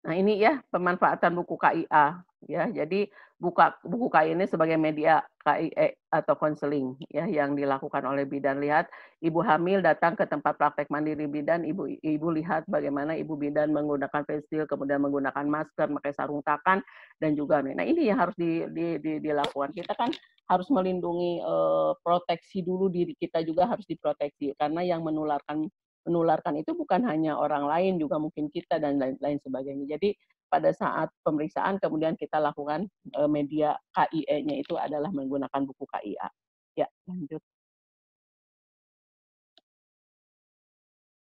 Nah, ini ya pemanfaatan buku KIA ya jadi buka buku kai ini sebagai media KIE eh, atau konseling ya yang dilakukan oleh bidan lihat ibu hamil datang ke tempat praktek mandiri bidan ibu ibu lihat bagaimana ibu bidan menggunakan vestil kemudian menggunakan masker pakai sarung tangan dan juga nah ini yang harus di, di, di, dilakukan kita kan harus melindungi uh, proteksi dulu diri kita juga harus diproteksi karena yang menularkan menularkan itu bukan hanya orang lain juga mungkin kita dan lain-lain sebagainya jadi pada saat pemeriksaan kemudian kita lakukan e, media KIE-nya itu adalah menggunakan buku KIA. Ya, lanjut.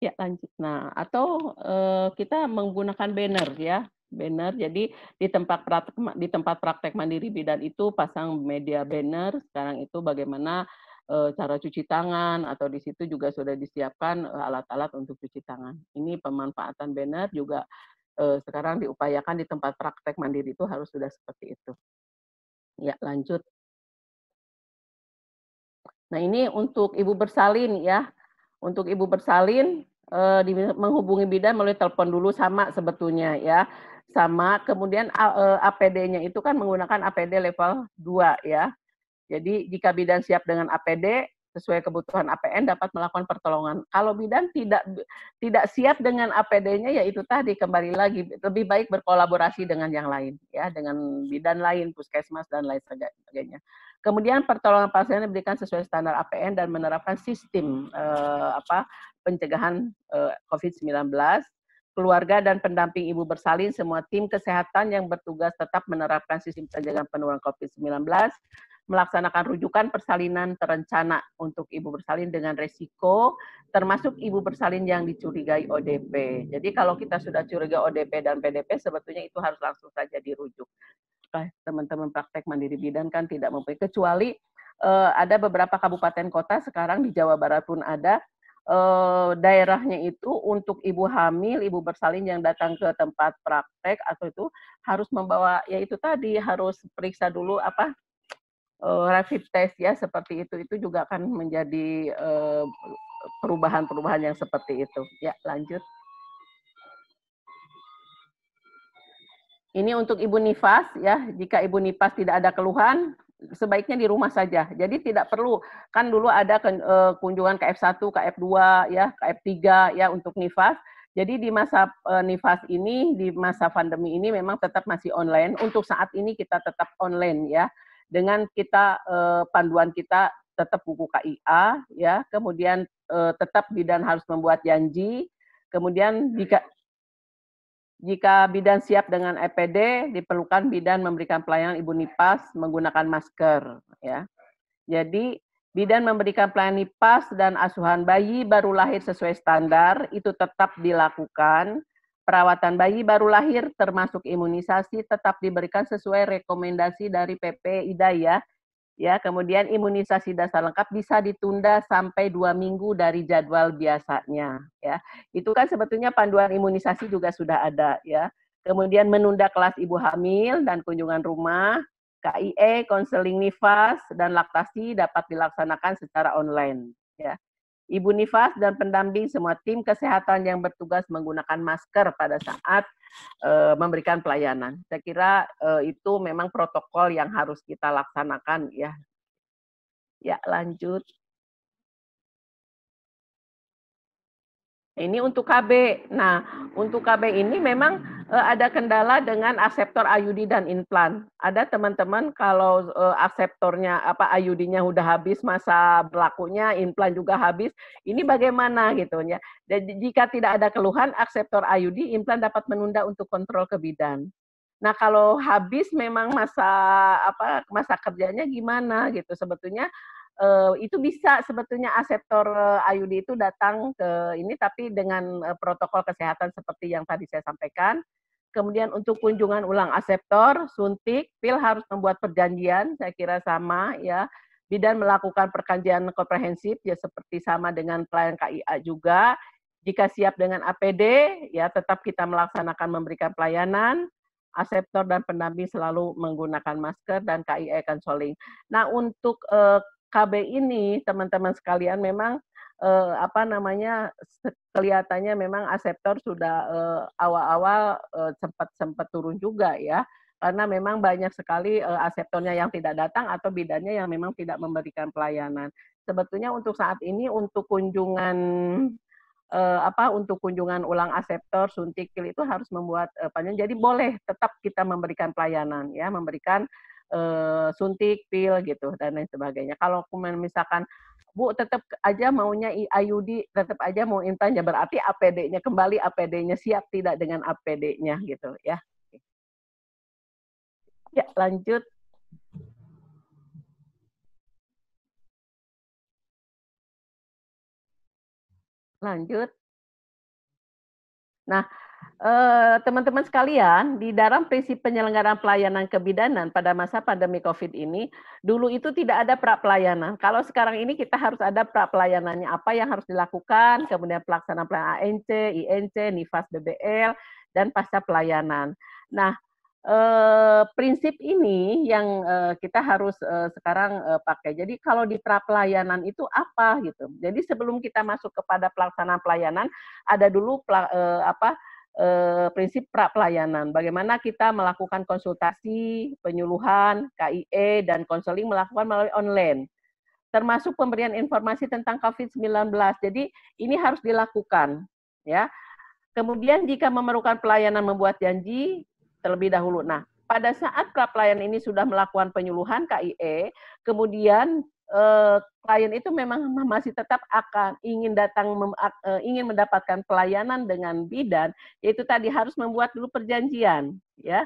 Ya, lanjut. Nah, atau e, kita menggunakan banner ya, banner. Jadi di tempat praktek di tempat praktek mandiri bidan itu pasang media banner. Sekarang itu bagaimana e, cara cuci tangan atau di situ juga sudah disiapkan alat-alat untuk cuci tangan. Ini pemanfaatan banner juga Eh, sekarang diupayakan di tempat praktek mandiri itu harus sudah seperti itu. Ya, lanjut. Nah, ini untuk ibu bersalin ya. Untuk ibu bersalin eh, menghubungi bidan melalui telepon dulu sama sebetulnya ya. Sama, kemudian APD-nya eh, itu kan menggunakan APD level 2 ya. Jadi jika bidan siap dengan APD, sesuai kebutuhan APN dapat melakukan pertolongan. Kalau bidan tidak tidak siap dengan APD-nya ya itu tadi kembali lagi lebih baik berkolaborasi dengan yang lain ya dengan bidan lain, puskesmas dan lain sebagainya. Kemudian pertolongan pasien diberikan sesuai standar APN dan menerapkan sistem eh, apa pencegahan eh, COVID-19 keluarga dan pendamping ibu bersalin semua tim kesehatan yang bertugas tetap menerapkan sistem pencegahan penularan COVID-19 melaksanakan rujukan persalinan terencana untuk ibu bersalin dengan resiko, termasuk ibu bersalin yang dicurigai ODP. Jadi kalau kita sudah curiga ODP dan PDP, sebetulnya itu harus langsung saja dirujuk. Teman-teman praktek mandiri bidan kan tidak mempunyai, kecuali uh, ada beberapa kabupaten kota sekarang di Jawa Barat pun ada, eh, daerahnya itu untuk ibu hamil, ibu bersalin yang datang ke tempat praktek atau itu harus membawa yaitu tadi harus periksa dulu apa Eh, rapid test ya seperti itu itu juga akan menjadi eh, perubahan-perubahan yang seperti itu. Ya, lanjut. Ini untuk Ibu Nifas ya, jika Ibu Nifas tidak ada keluhan, sebaiknya di rumah saja. Jadi tidak perlu kan dulu ada eh, kunjungan ke F1, ke F2 ya, ke F3 ya untuk Nifas. Jadi di masa nifas ini, di masa pandemi ini memang tetap masih online. Untuk saat ini kita tetap online ya dengan kita eh, panduan kita tetap buku KIA ya kemudian eh, tetap bidan harus membuat janji kemudian jika jika bidan siap dengan EPD, diperlukan bidan memberikan pelayanan ibu nipas menggunakan masker. Ya, jadi bidan memberikan pelayanan nipas dan asuhan bayi baru lahir sesuai standar itu tetap dilakukan Perawatan bayi baru lahir termasuk imunisasi tetap diberikan sesuai rekomendasi dari PP Idaya. Ya, kemudian imunisasi dasar lengkap bisa ditunda sampai dua minggu dari jadwal biasanya. Ya, itu kan sebetulnya panduan imunisasi juga sudah ada. Ya, kemudian menunda kelas ibu hamil dan kunjungan rumah, KIE, konseling nifas dan laktasi dapat dilaksanakan secara online. Ya, Ibu Nifas dan pendamping semua tim kesehatan yang bertugas menggunakan masker pada saat uh, memberikan pelayanan. Saya kira uh, itu memang protokol yang harus kita laksanakan ya. Ya, lanjut. Ini untuk KB. Nah, untuk KB ini memang Eh, ada kendala dengan aseptor ayudi dan implan. Ada teman-teman kalau eh, aseptornya apa ayudinya udah habis masa berlakunya, implan juga habis. Ini bagaimana gitu ya. Dan jika tidak ada keluhan aseptor ayudi, implan dapat menunda untuk kontrol ke bidan. Nah, kalau habis memang masa apa masa kerjanya gimana gitu. Sebetulnya uh, itu bisa sebetulnya aseptor uh, eh, IUD itu datang ke ini tapi dengan uh, protokol kesehatan seperti yang tadi saya sampaikan. Kemudian untuk kunjungan ulang aseptor, suntik, pil harus membuat perjanjian, saya kira sama ya. Bidan melakukan perjanjian komprehensif ya seperti sama dengan pelayan KIA juga. Jika siap dengan APD, ya tetap kita melaksanakan memberikan pelayanan aseptor dan pendamping selalu menggunakan masker dan KIA konseling. Nah, untuk eh, KB ini teman-teman sekalian memang eh, apa namanya kelihatannya memang aseptor sudah eh, awal-awal eh, sempat turun juga ya karena memang banyak sekali eh, aseptornya yang tidak datang atau bidannya yang memang tidak memberikan pelayanan. Sebetulnya untuk saat ini untuk kunjungan eh, apa untuk kunjungan ulang aseptor suntik itu harus membuat eh, panjang. Jadi boleh tetap kita memberikan pelayanan ya, memberikan uh, suntik pil gitu dan lain sebagainya. Kalau aku misalkan Bu tetap aja maunya IUD tetap aja mau intan ya berarti APD-nya kembali APD-nya siap tidak dengan APD-nya gitu ya. Ya, lanjut. Lanjut. Nah, Eh, teman-teman sekalian, di dalam prinsip penyelenggaraan pelayanan kebidanan pada masa pandemi COVID ini, dulu itu tidak ada pra pelayanan. Kalau sekarang ini kita harus ada pra pelayanannya, apa yang harus dilakukan, kemudian pelaksanaan pelayanan ANC, INC, NIFAS BBL, dan pasca pelayanan. Nah, eh, prinsip ini yang eh, kita harus eh, sekarang eh, pakai. Jadi kalau di pra pelayanan itu apa gitu. Jadi sebelum kita masuk kepada pelaksanaan pelayanan, ada dulu eh, apa? eh, prinsip pra pelayanan. Bagaimana kita melakukan konsultasi, penyuluhan, KIE dan konseling melakukan melalui online. Termasuk pemberian informasi tentang COVID-19. Jadi ini harus dilakukan ya. Kemudian jika memerlukan pelayanan membuat janji terlebih dahulu. Nah, pada saat pra pelayanan ini sudah melakukan penyuluhan KIE, kemudian eh, klien itu memang masih tetap akan ingin datang mem, uh, ingin mendapatkan pelayanan dengan bidan yaitu tadi harus membuat dulu perjanjian ya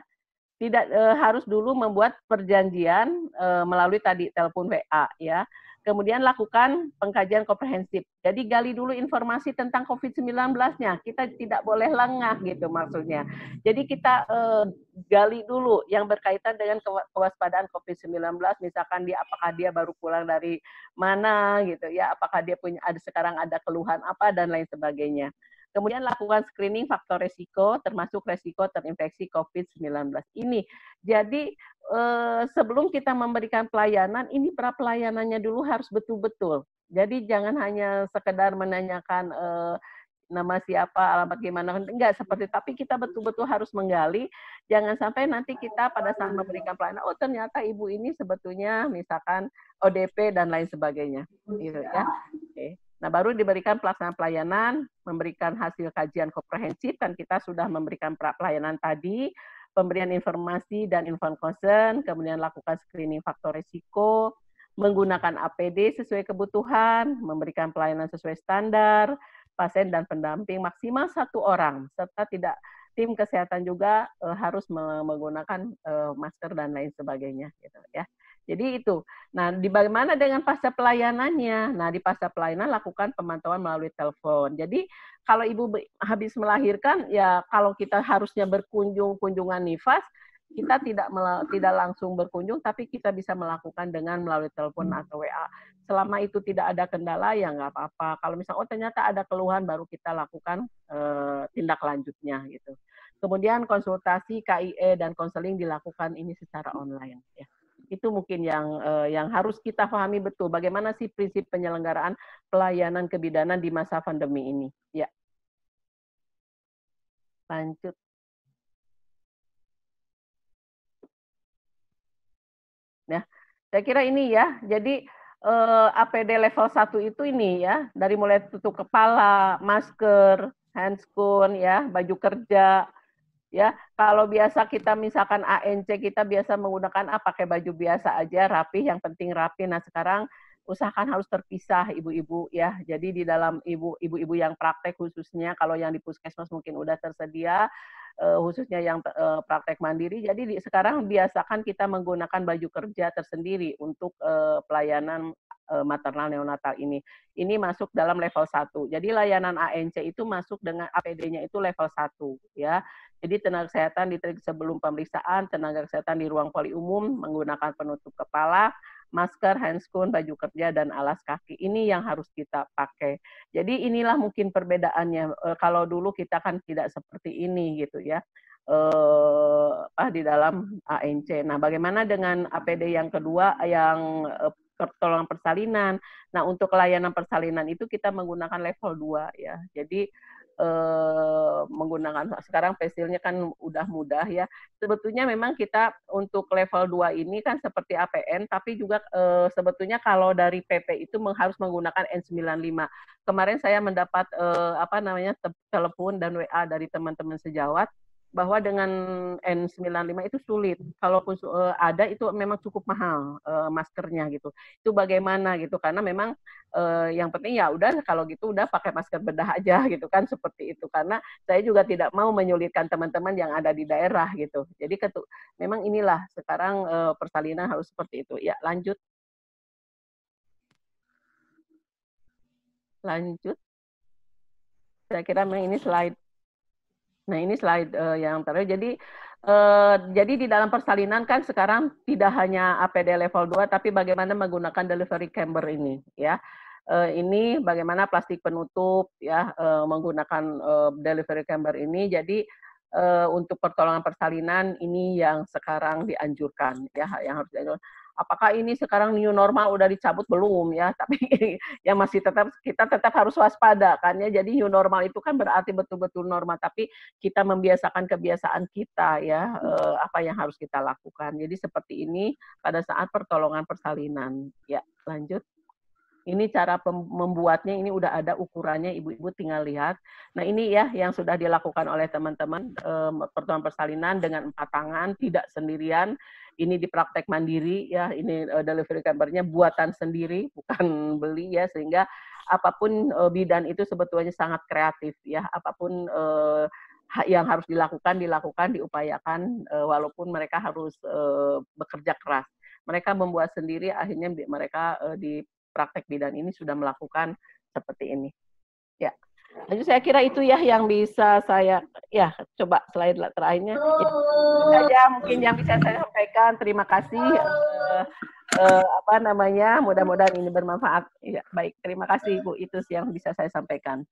tidak uh, harus dulu membuat perjanjian uh, melalui tadi telepon WA ya kemudian lakukan pengkajian komprehensif. Jadi gali dulu informasi tentang COVID-19-nya. Kita tidak boleh lengah gitu maksudnya. Jadi kita uh, gali dulu yang berkaitan dengan kewaspadaan COVID-19, misalkan dia apakah dia baru pulang dari mana gitu ya, apakah dia punya ada sekarang ada keluhan apa dan lain sebagainya. Kemudian lakukan screening faktor resiko termasuk resiko terinfeksi COVID-19 ini. Jadi eh, sebelum kita memberikan pelayanan, ini pra pelayanannya dulu harus betul-betul. Jadi jangan hanya sekedar menanyakan eh, nama siapa, alamat gimana, enggak seperti tapi kita betul-betul harus menggali. Jangan sampai nanti kita pada saat memberikan pelayanan, oh ternyata ibu ini sebetulnya misalkan ODP dan lain sebagainya, gitu ya. Oke. Nah, baru diberikan pelaksanaan pelayanan, memberikan hasil kajian komprehensif, dan kita sudah memberikan pelayanan tadi, pemberian informasi dan informed consent, kemudian lakukan screening faktor risiko, menggunakan APD sesuai kebutuhan, memberikan pelayanan sesuai standar, pasien dan pendamping maksimal satu orang, serta tidak tim kesehatan juga eh, harus menggunakan eh, masker dan lain sebagainya gitu ya. Jadi itu. Nah, di bagaimana dengan pasca pelayanannya? Nah, di pasca pelayanan lakukan pemantauan melalui telepon. Jadi kalau ibu habis melahirkan, ya kalau kita harusnya berkunjung kunjungan nifas, kita tidak tidak langsung berkunjung, tapi kita bisa melakukan dengan melalui telepon hmm. atau WA. Selama itu tidak ada kendala, ya nggak apa-apa. Kalau misalnya oh ternyata ada keluhan, baru kita lakukan e, tindak lanjutnya gitu. Kemudian konsultasi KIE dan konseling dilakukan ini secara online. Ya itu mungkin yang uh, yang harus kita pahami betul bagaimana sih prinsip penyelenggaraan pelayanan kebidanan di masa pandemi ini. Ya. Lanjut. Nah, saya kira ini ya. Jadi uh, eh, APD level 1 itu ini ya, dari mulai tutup kepala, masker, handscoon ya, baju kerja, ya kalau biasa kita misalkan ANC kita biasa menggunakan apa? Ah, pakai baju biasa aja rapi yang penting rapi nah sekarang usahakan harus terpisah ibu-ibu ya jadi di dalam ibu ibu yang praktek khususnya kalau yang di puskesmas mungkin udah tersedia eh, khususnya yang eh, praktek mandiri jadi sekarang biasakan kita menggunakan baju kerja tersendiri untuk eh, pelayanan Eh, maternal neonatal ini. Ini masuk dalam level 1. Jadi layanan ANC itu masuk dengan APD-nya itu level 1 ya. Jadi tenaga kesehatan di sebelum pemeriksaan, tenaga kesehatan di ruang poli umum menggunakan penutup kepala, masker, handscoon, baju kerja dan alas kaki. Ini yang harus kita pakai. Jadi inilah mungkin perbedaannya. E, kalau dulu kita kan tidak seperti ini gitu ya. eh di dalam ANC. Nah, bagaimana dengan APD yang kedua yang eh, pertolongan persalinan. Nah, untuk layanan persalinan itu kita menggunakan level 2 ya. Jadi eh, menggunakan sekarang pesilnya kan udah mudah ya. Sebetulnya memang kita untuk level 2 ini kan seperti APN tapi juga eh, sebetulnya kalau dari PP itu harus menggunakan N95. Kemarin saya mendapat eh, apa namanya telepon dan WA dari teman-teman sejawat bahwa dengan N95 itu sulit. Kalaupun eh, ada itu memang cukup mahal uh, maskernya gitu. Itu bagaimana gitu karena memang uh, yang penting ya udah kalau gitu udah pakai masker bedah aja gitu kan seperti itu karena saya juga tidak mau menyulitkan teman-teman yang ada di daerah gitu. Jadi ketu memang inilah sekarang uh, persalinan harus seperti itu. Ya, lanjut. Lanjut. Saya kira memang ini slide Nah, ini slide uh, yang terakhir. Jadi uh, jadi di dalam persalinan kan sekarang tidak hanya APD level 2 tapi bagaimana menggunakan delivery camber ini ya. Uh, ini bagaimana plastik penutup ya uh, menggunakan uh, delivery camber ini. Jadi uh, untuk pertolongan persalinan ini yang sekarang dianjurkan ya yang harus dianjurkan apakah ini sekarang new normal udah dicabut belum ya tapi yang masih tetap kita tetap harus waspada kan ya jadi new normal itu kan berarti betul-betul normal tapi kita membiasakan kebiasaan kita ya eh, apa yang harus kita lakukan jadi seperti ini pada saat pertolongan persalinan ya lanjut ini cara membuatnya ini udah ada ukurannya ibu-ibu tinggal lihat. Nah ini ya yang sudah dilakukan oleh teman-teman pertemuan persalinan dengan empat tangan tidak sendirian. Ini di praktek mandiri ya ini eh, delivery gambarnya buatan sendiri bukan beli ya sehingga apapun eh, bidan itu sebetulnya sangat kreatif ya apapun eh, yang harus dilakukan dilakukan diupayakan walaupun mereka harus bekerja keras mereka membuat sendiri akhirnya mereka di praktek bidan ini sudah melakukan seperti ini. Ya. Jadi saya kira itu ya yang bisa saya ya coba slide terakhirnya. Ya, saja mungkin yang bisa saya sampaikan. Terima kasih. Uh, uh, apa namanya? Mudah-mudahan ini bermanfaat. Ya, baik, terima kasih Bu. Itu yang bisa saya sampaikan.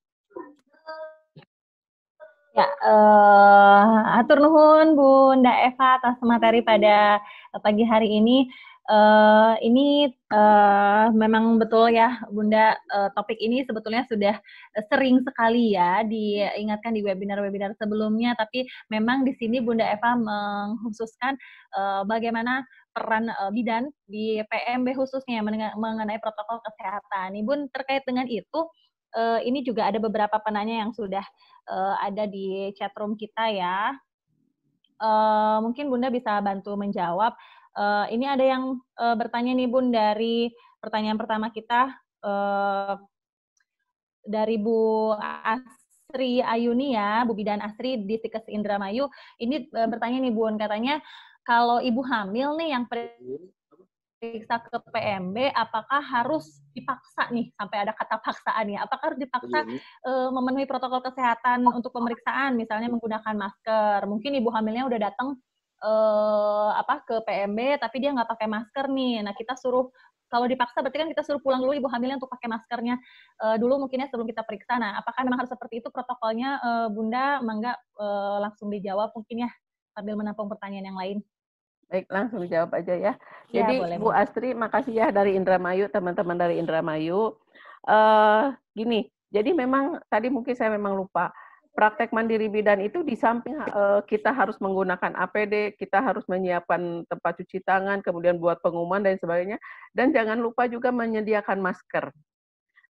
Ya, uh, atur nuhun Bu Eva atas materi pada pagi hari ini uh, ini uh, memang betul ya Bunda uh, topik ini sebetulnya sudah sering sekali ya diingatkan di webinar-webinar sebelumnya tapi memang di sini Bunda Eva mengkhususkan uh, bagaimana peran uh, bidan di PMB khususnya mengenai protokol kesehatan. Ibu terkait dengan itu uh, ini juga ada beberapa penanya yang sudah uh, ada di chatroom kita ya. Uh, mungkin Bunda bisa bantu menjawab Uh, ini ada yang uh, bertanya nih Bun dari pertanyaan pertama kita uh, dari Bu Asri Ayuni ya, Bu Bidan Asri di Tikes Indramayu. Ini uh, bertanya nih Bun katanya kalau ibu hamil nih yang periksa ke PMB apakah harus dipaksa nih sampai ada kata paksaan ya? Apakah harus dipaksa uh, memenuhi protokol kesehatan untuk pemeriksaan misalnya menggunakan masker? Mungkin ibu hamilnya udah datang eh, apa ke PMB tapi dia nggak pakai masker nih. Nah kita suruh kalau dipaksa berarti kan kita suruh pulang dulu ibu hamilnya untuk pakai maskernya uh, dulu mungkinnya sebelum kita periksa. Nah, apakah memang harus seperti itu protokolnya uh, Bunda Mangga uh, langsung dijawab mungkin ya sambil menampung pertanyaan yang lain. Baik, langsung jawab aja ya. ya. Jadi boleh, Bu Astri, makasih ya dari Indramayu, teman-teman dari Indramayu. Uh, gini, jadi memang tadi mungkin saya memang lupa praktek mandiri bidan itu di samping eh, kita harus menggunakan APD, kita harus menyiapkan tempat cuci tangan, kemudian buat pengumuman dan sebagainya, dan jangan lupa juga menyediakan masker.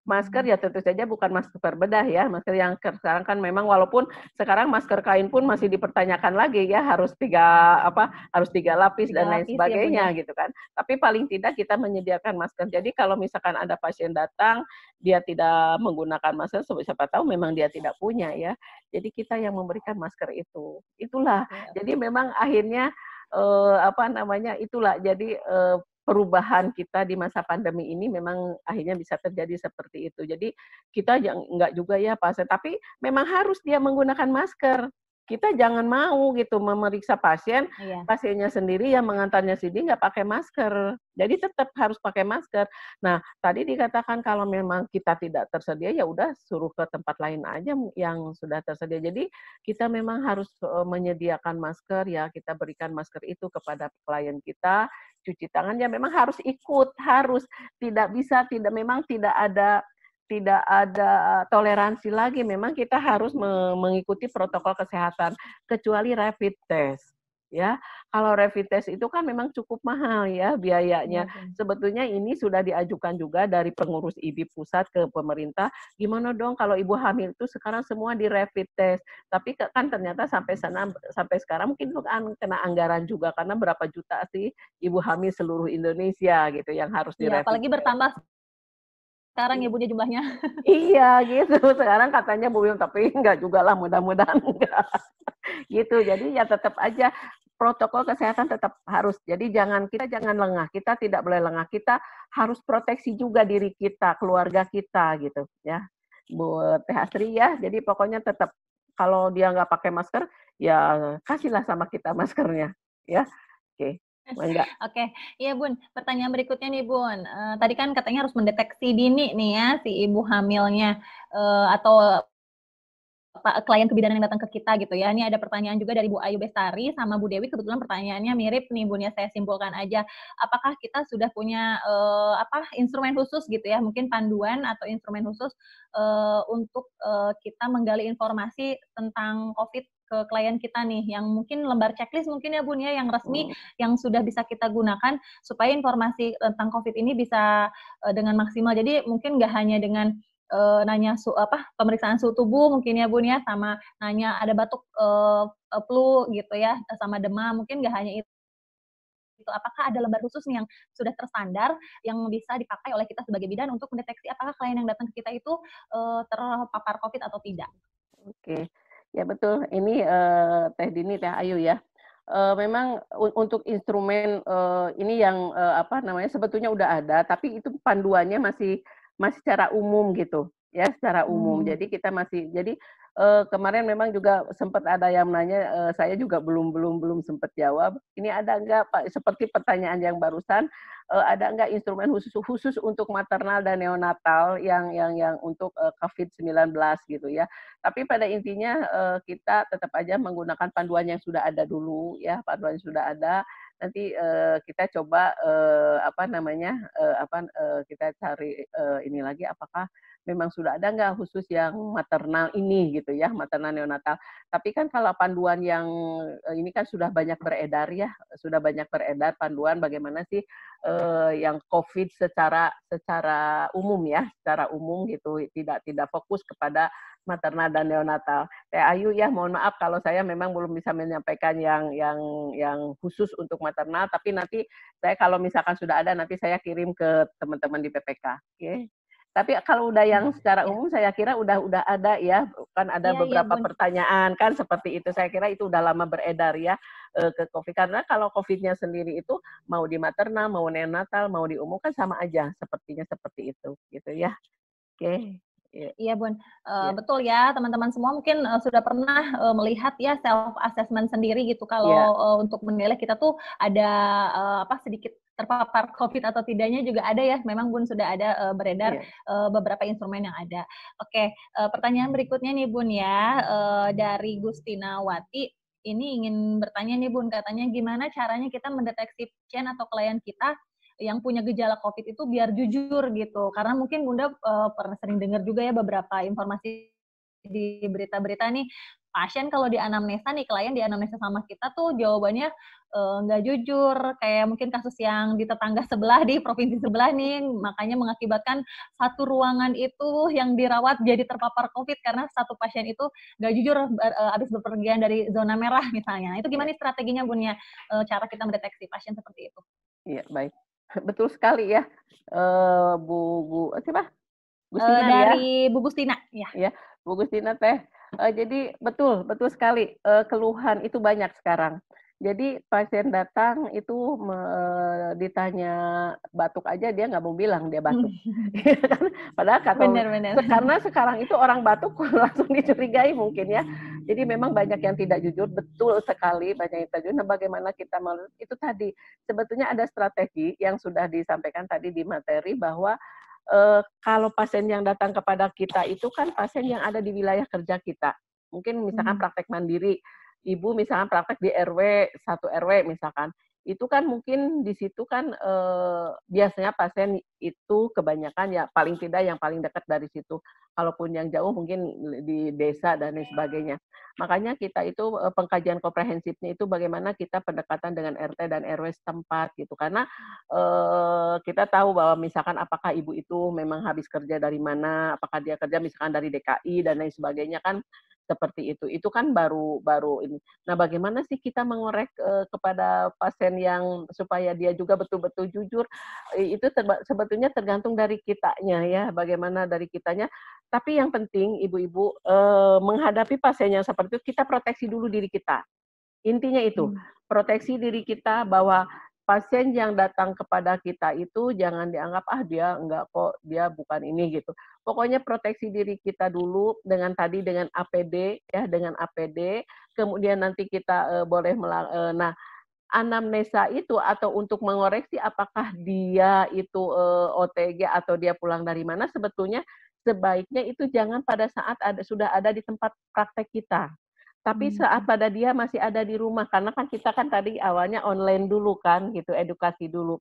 Masker ya tentu saja bukan masker bedah ya, masker yang sekarang kan memang walaupun sekarang masker kain pun masih dipertanyakan lagi ya harus tiga apa harus tiga lapis tiga dan lapis lain ya, sebagainya ya, gitu kan. Tapi paling tidak kita menyediakan masker. Jadi kalau misalkan ada pasien datang dia tidak menggunakan masker, siapa tahu memang dia tidak punya ya. Jadi kita yang memberikan masker itu. Itulah. Iya, jadi memang akhirnya eh, apa namanya itulah jadi eh, perubahan kita di masa pandemi ini memang akhirnya bisa terjadi seperti itu. Jadi kita nggak juga ya pasien, tapi memang harus dia menggunakan masker kita jangan mau gitu memeriksa pasien, iya. pasiennya sendiri yang mengantarnya sendiri nggak pakai masker. Jadi tetap harus pakai masker. Nah, tadi dikatakan kalau memang kita tidak tersedia ya udah suruh ke tempat lain aja yang sudah tersedia. Jadi kita memang harus e, menyediakan masker ya, kita berikan masker itu kepada klien kita, cuci tangan ya memang harus ikut, harus tidak bisa tidak memang tidak ada tidak ada eh, toleransi lagi. Memang kita harus mengikuti protokol kesehatan kecuali rapid test. Ya, kalau rapid test itu kan memang cukup mahal ya biayanya. Iya, Sebetulnya ini sudah diajukan juga dari pengurus IBI pusat ke pemerintah. Gimana dong kalau ibu hamil itu sekarang semua di rapid test. Tapi kan ternyata sampai sana sampai sekarang mungkin bukan kena anggaran juga karena berapa juta sih ibu hamil seluruh Indonesia gitu yang harus di ya, Apalagi test. bertambah sekarang ya punya ya jumlahnya. iya gitu. Sekarang katanya Bu tapi enggak juga lah mudah-mudahan enggak. gitu. Jadi ya tetap aja protokol kesehatan tetap harus. Jadi jangan kita jangan lengah. Kita tidak boleh lengah. Kita harus proteksi juga diri kita, keluarga kita gitu ya. Bu Teh Asri ya. Jadi pokoknya tetap kalau dia nggak pakai masker ya kasihlah sama kita maskernya ya. Oke. Oke, okay. iya Bun. Pertanyaan berikutnya nih Bun. Uh, tadi kan katanya harus mendeteksi dini nih ya si ibu hamilnya uh, atau klien kebidanan yang datang ke kita gitu ya. Ini ada pertanyaan juga dari Bu Ayu Bestari sama Bu Dewi. Kebetulan pertanyaannya mirip nih Bun ya. Saya simpulkan aja. Apakah kita sudah punya uh, apa instrumen khusus gitu ya? Mungkin panduan atau instrumen khusus uh, untuk uh, kita menggali informasi tentang COVID ke klien kita nih yang mungkin lembar checklist mungkin ya Bun ya yang resmi oh. yang sudah bisa kita gunakan supaya informasi tentang COVID ini bisa uh, dengan maksimal. Jadi mungkin nggak hanya dengan uh, nanya su apa pemeriksaan suhu tubuh mungkin ya Bun ya sama nanya ada batuk uh, flu gitu ya sama demam mungkin nggak hanya itu Apakah ada lembar khusus nih yang sudah terstandar yang bisa dipakai oleh kita sebagai bidan untuk mendeteksi apakah klien yang datang ke kita itu terpapar COVID atau tidak? Oke, Ya betul, ini uh, Teh Dini, Teh Ayu ya. Uh, memang untuk instrumen uh, ini yang uh, apa namanya sebetulnya udah ada, tapi itu panduannya masih masih secara umum gitu ya secara umum. Hmm. Jadi kita masih jadi uh, kemarin memang juga sempat ada yang nanya uh, saya juga belum belum belum sempat jawab. Ini ada enggak Pak seperti pertanyaan yang barusan uh, ada enggak instrumen khusus khusus untuk maternal dan neonatal yang yang yang untuk uh, Covid-19 gitu ya. Tapi pada intinya uh, kita tetap aja menggunakan panduan yang sudah ada dulu ya, panduan yang sudah ada nanti uh, kita coba uh, apa namanya uh, apa uh, kita cari uh, ini lagi apakah memang sudah ada nggak khusus yang maternal ini gitu ya, maternal neonatal. Tapi kan kalau panduan yang eh, ini kan sudah banyak beredar ya, sudah banyak beredar panduan bagaimana sih eh, yang COVID secara secara umum ya, secara umum gitu, tidak tidak fokus kepada maternal dan neonatal. Teh Ayu ya, mohon maaf kalau saya memang belum bisa menyampaikan yang yang yang khusus untuk maternal, tapi nanti saya kalau misalkan sudah ada nanti saya kirim ke teman-teman di PPK. Oke. Okay? Tapi kalau udah yang iya, secara iya. umum saya kira udah udah ada ya, kan ada ya, beberapa ya, pertanyaan kan seperti itu. Saya kira itu udah lama beredar ya eh, ke COVID karena kalau COVID-nya sendiri itu mau di maternal, mau neonatal, mau di umum kan sama aja sepertinya seperti itu gitu ya. Oke. Okay. Yeah. Iya, Bun. Uh, eh, yeah. Betul ya, teman-teman semua mungkin uh, sudah pernah uh, melihat ya self assessment sendiri gitu kalau yeah. uh, untuk menilai kita tuh ada uh, apa sedikit terpapar COVID atau tidaknya juga ada ya. Memang Bun sudah ada uh, beredar yeah. Iya. uh, beberapa instrumen yang ada. Oke, uh, pertanyaan berikutnya nih Bun ya uh, dari Wati. Ini ingin bertanya nih Bun, katanya gimana caranya kita mendeteksi pasien atau klien kita yang punya gejala COVID itu biar jujur gitu. Karena mungkin Bunda uh, pernah sering dengar juga ya beberapa informasi di berita-berita nih pasien kalau di anamnesa nih klien di anamnesa sama kita tuh jawabannya eh, nggak e, jujur kayak mungkin kasus yang di tetangga sebelah di provinsi sebelah nih makanya mengakibatkan satu ruangan itu yang dirawat jadi terpapar covid karena satu pasien itu nggak jujur e, habis bepergian dari zona merah misalnya itu gimana strateginya punya e, eh, cara kita mendeteksi pasien seperti itu iya baik betul sekali ya uh, bu bu siapa Bu ya? dari ya. Bu Gustina ya. ya Bu Gustina teh Eh, jadi betul betul sekali eh, keluhan itu banyak sekarang. Jadi pasien datang itu me, ditanya batuk aja dia nggak mau bilang dia batuk. Hmm. Iya kan? Padahal kata bener, bener. karena sekarang itu orang batuk langsung dicurigai mungkin ya. Jadi memang banyak yang tidak jujur, betul sekali banyak yang tidak jujur. Nah, bagaimana kita itu tadi sebetulnya ada strategi yang sudah disampaikan tadi di materi bahwa eh, kalau pasien yang datang kepada kita itu kan pasien yang ada di wilayah kerja kita. Mungkin misalkan hmm. praktek mandiri, ibu misalkan praktek di RW satu RW misalkan, itu kan mungkin di situ kan eh, biasanya pasien itu kebanyakan ya paling tidak yang paling dekat dari situ. Kalaupun yang jauh mungkin di desa dan lain sebagainya. Makanya kita itu eh, pengkajian komprehensifnya itu bagaimana kita pendekatan dengan RT dan RW setempat gitu. Karena eh, kita tahu bahwa misalkan apakah ibu itu memang habis kerja dari mana, apakah dia kerja misalkan dari DKI dan lain sebagainya kan seperti itu. Itu kan baru baru ini. Nah, bagaimana sih kita mengorek eh, kepada pasien yang supaya dia juga betul-betul jujur? Itu terba- tentunya tergantung dari kitanya ya, bagaimana dari kitanya. Tapi yang penting ibu-ibu eh, menghadapi pasien yang seperti itu kita proteksi dulu diri kita. Intinya itu, hmm. proteksi diri kita bahwa pasien yang datang kepada kita itu jangan dianggap ah dia enggak kok, dia bukan ini gitu. Pokoknya proteksi diri kita dulu dengan tadi dengan APD ya, dengan APD, kemudian nanti kita eh, boleh melang eh, nah anamnesa itu atau untuk mengoreksi apakah dia itu uh, eh, OTG atau dia pulang dari mana sebetulnya sebaiknya itu jangan pada saat ada sudah ada di tempat praktek kita tapi hmm. saat pada dia masih ada di rumah karena kan kita kan tadi awalnya online dulu kan gitu edukasi dulu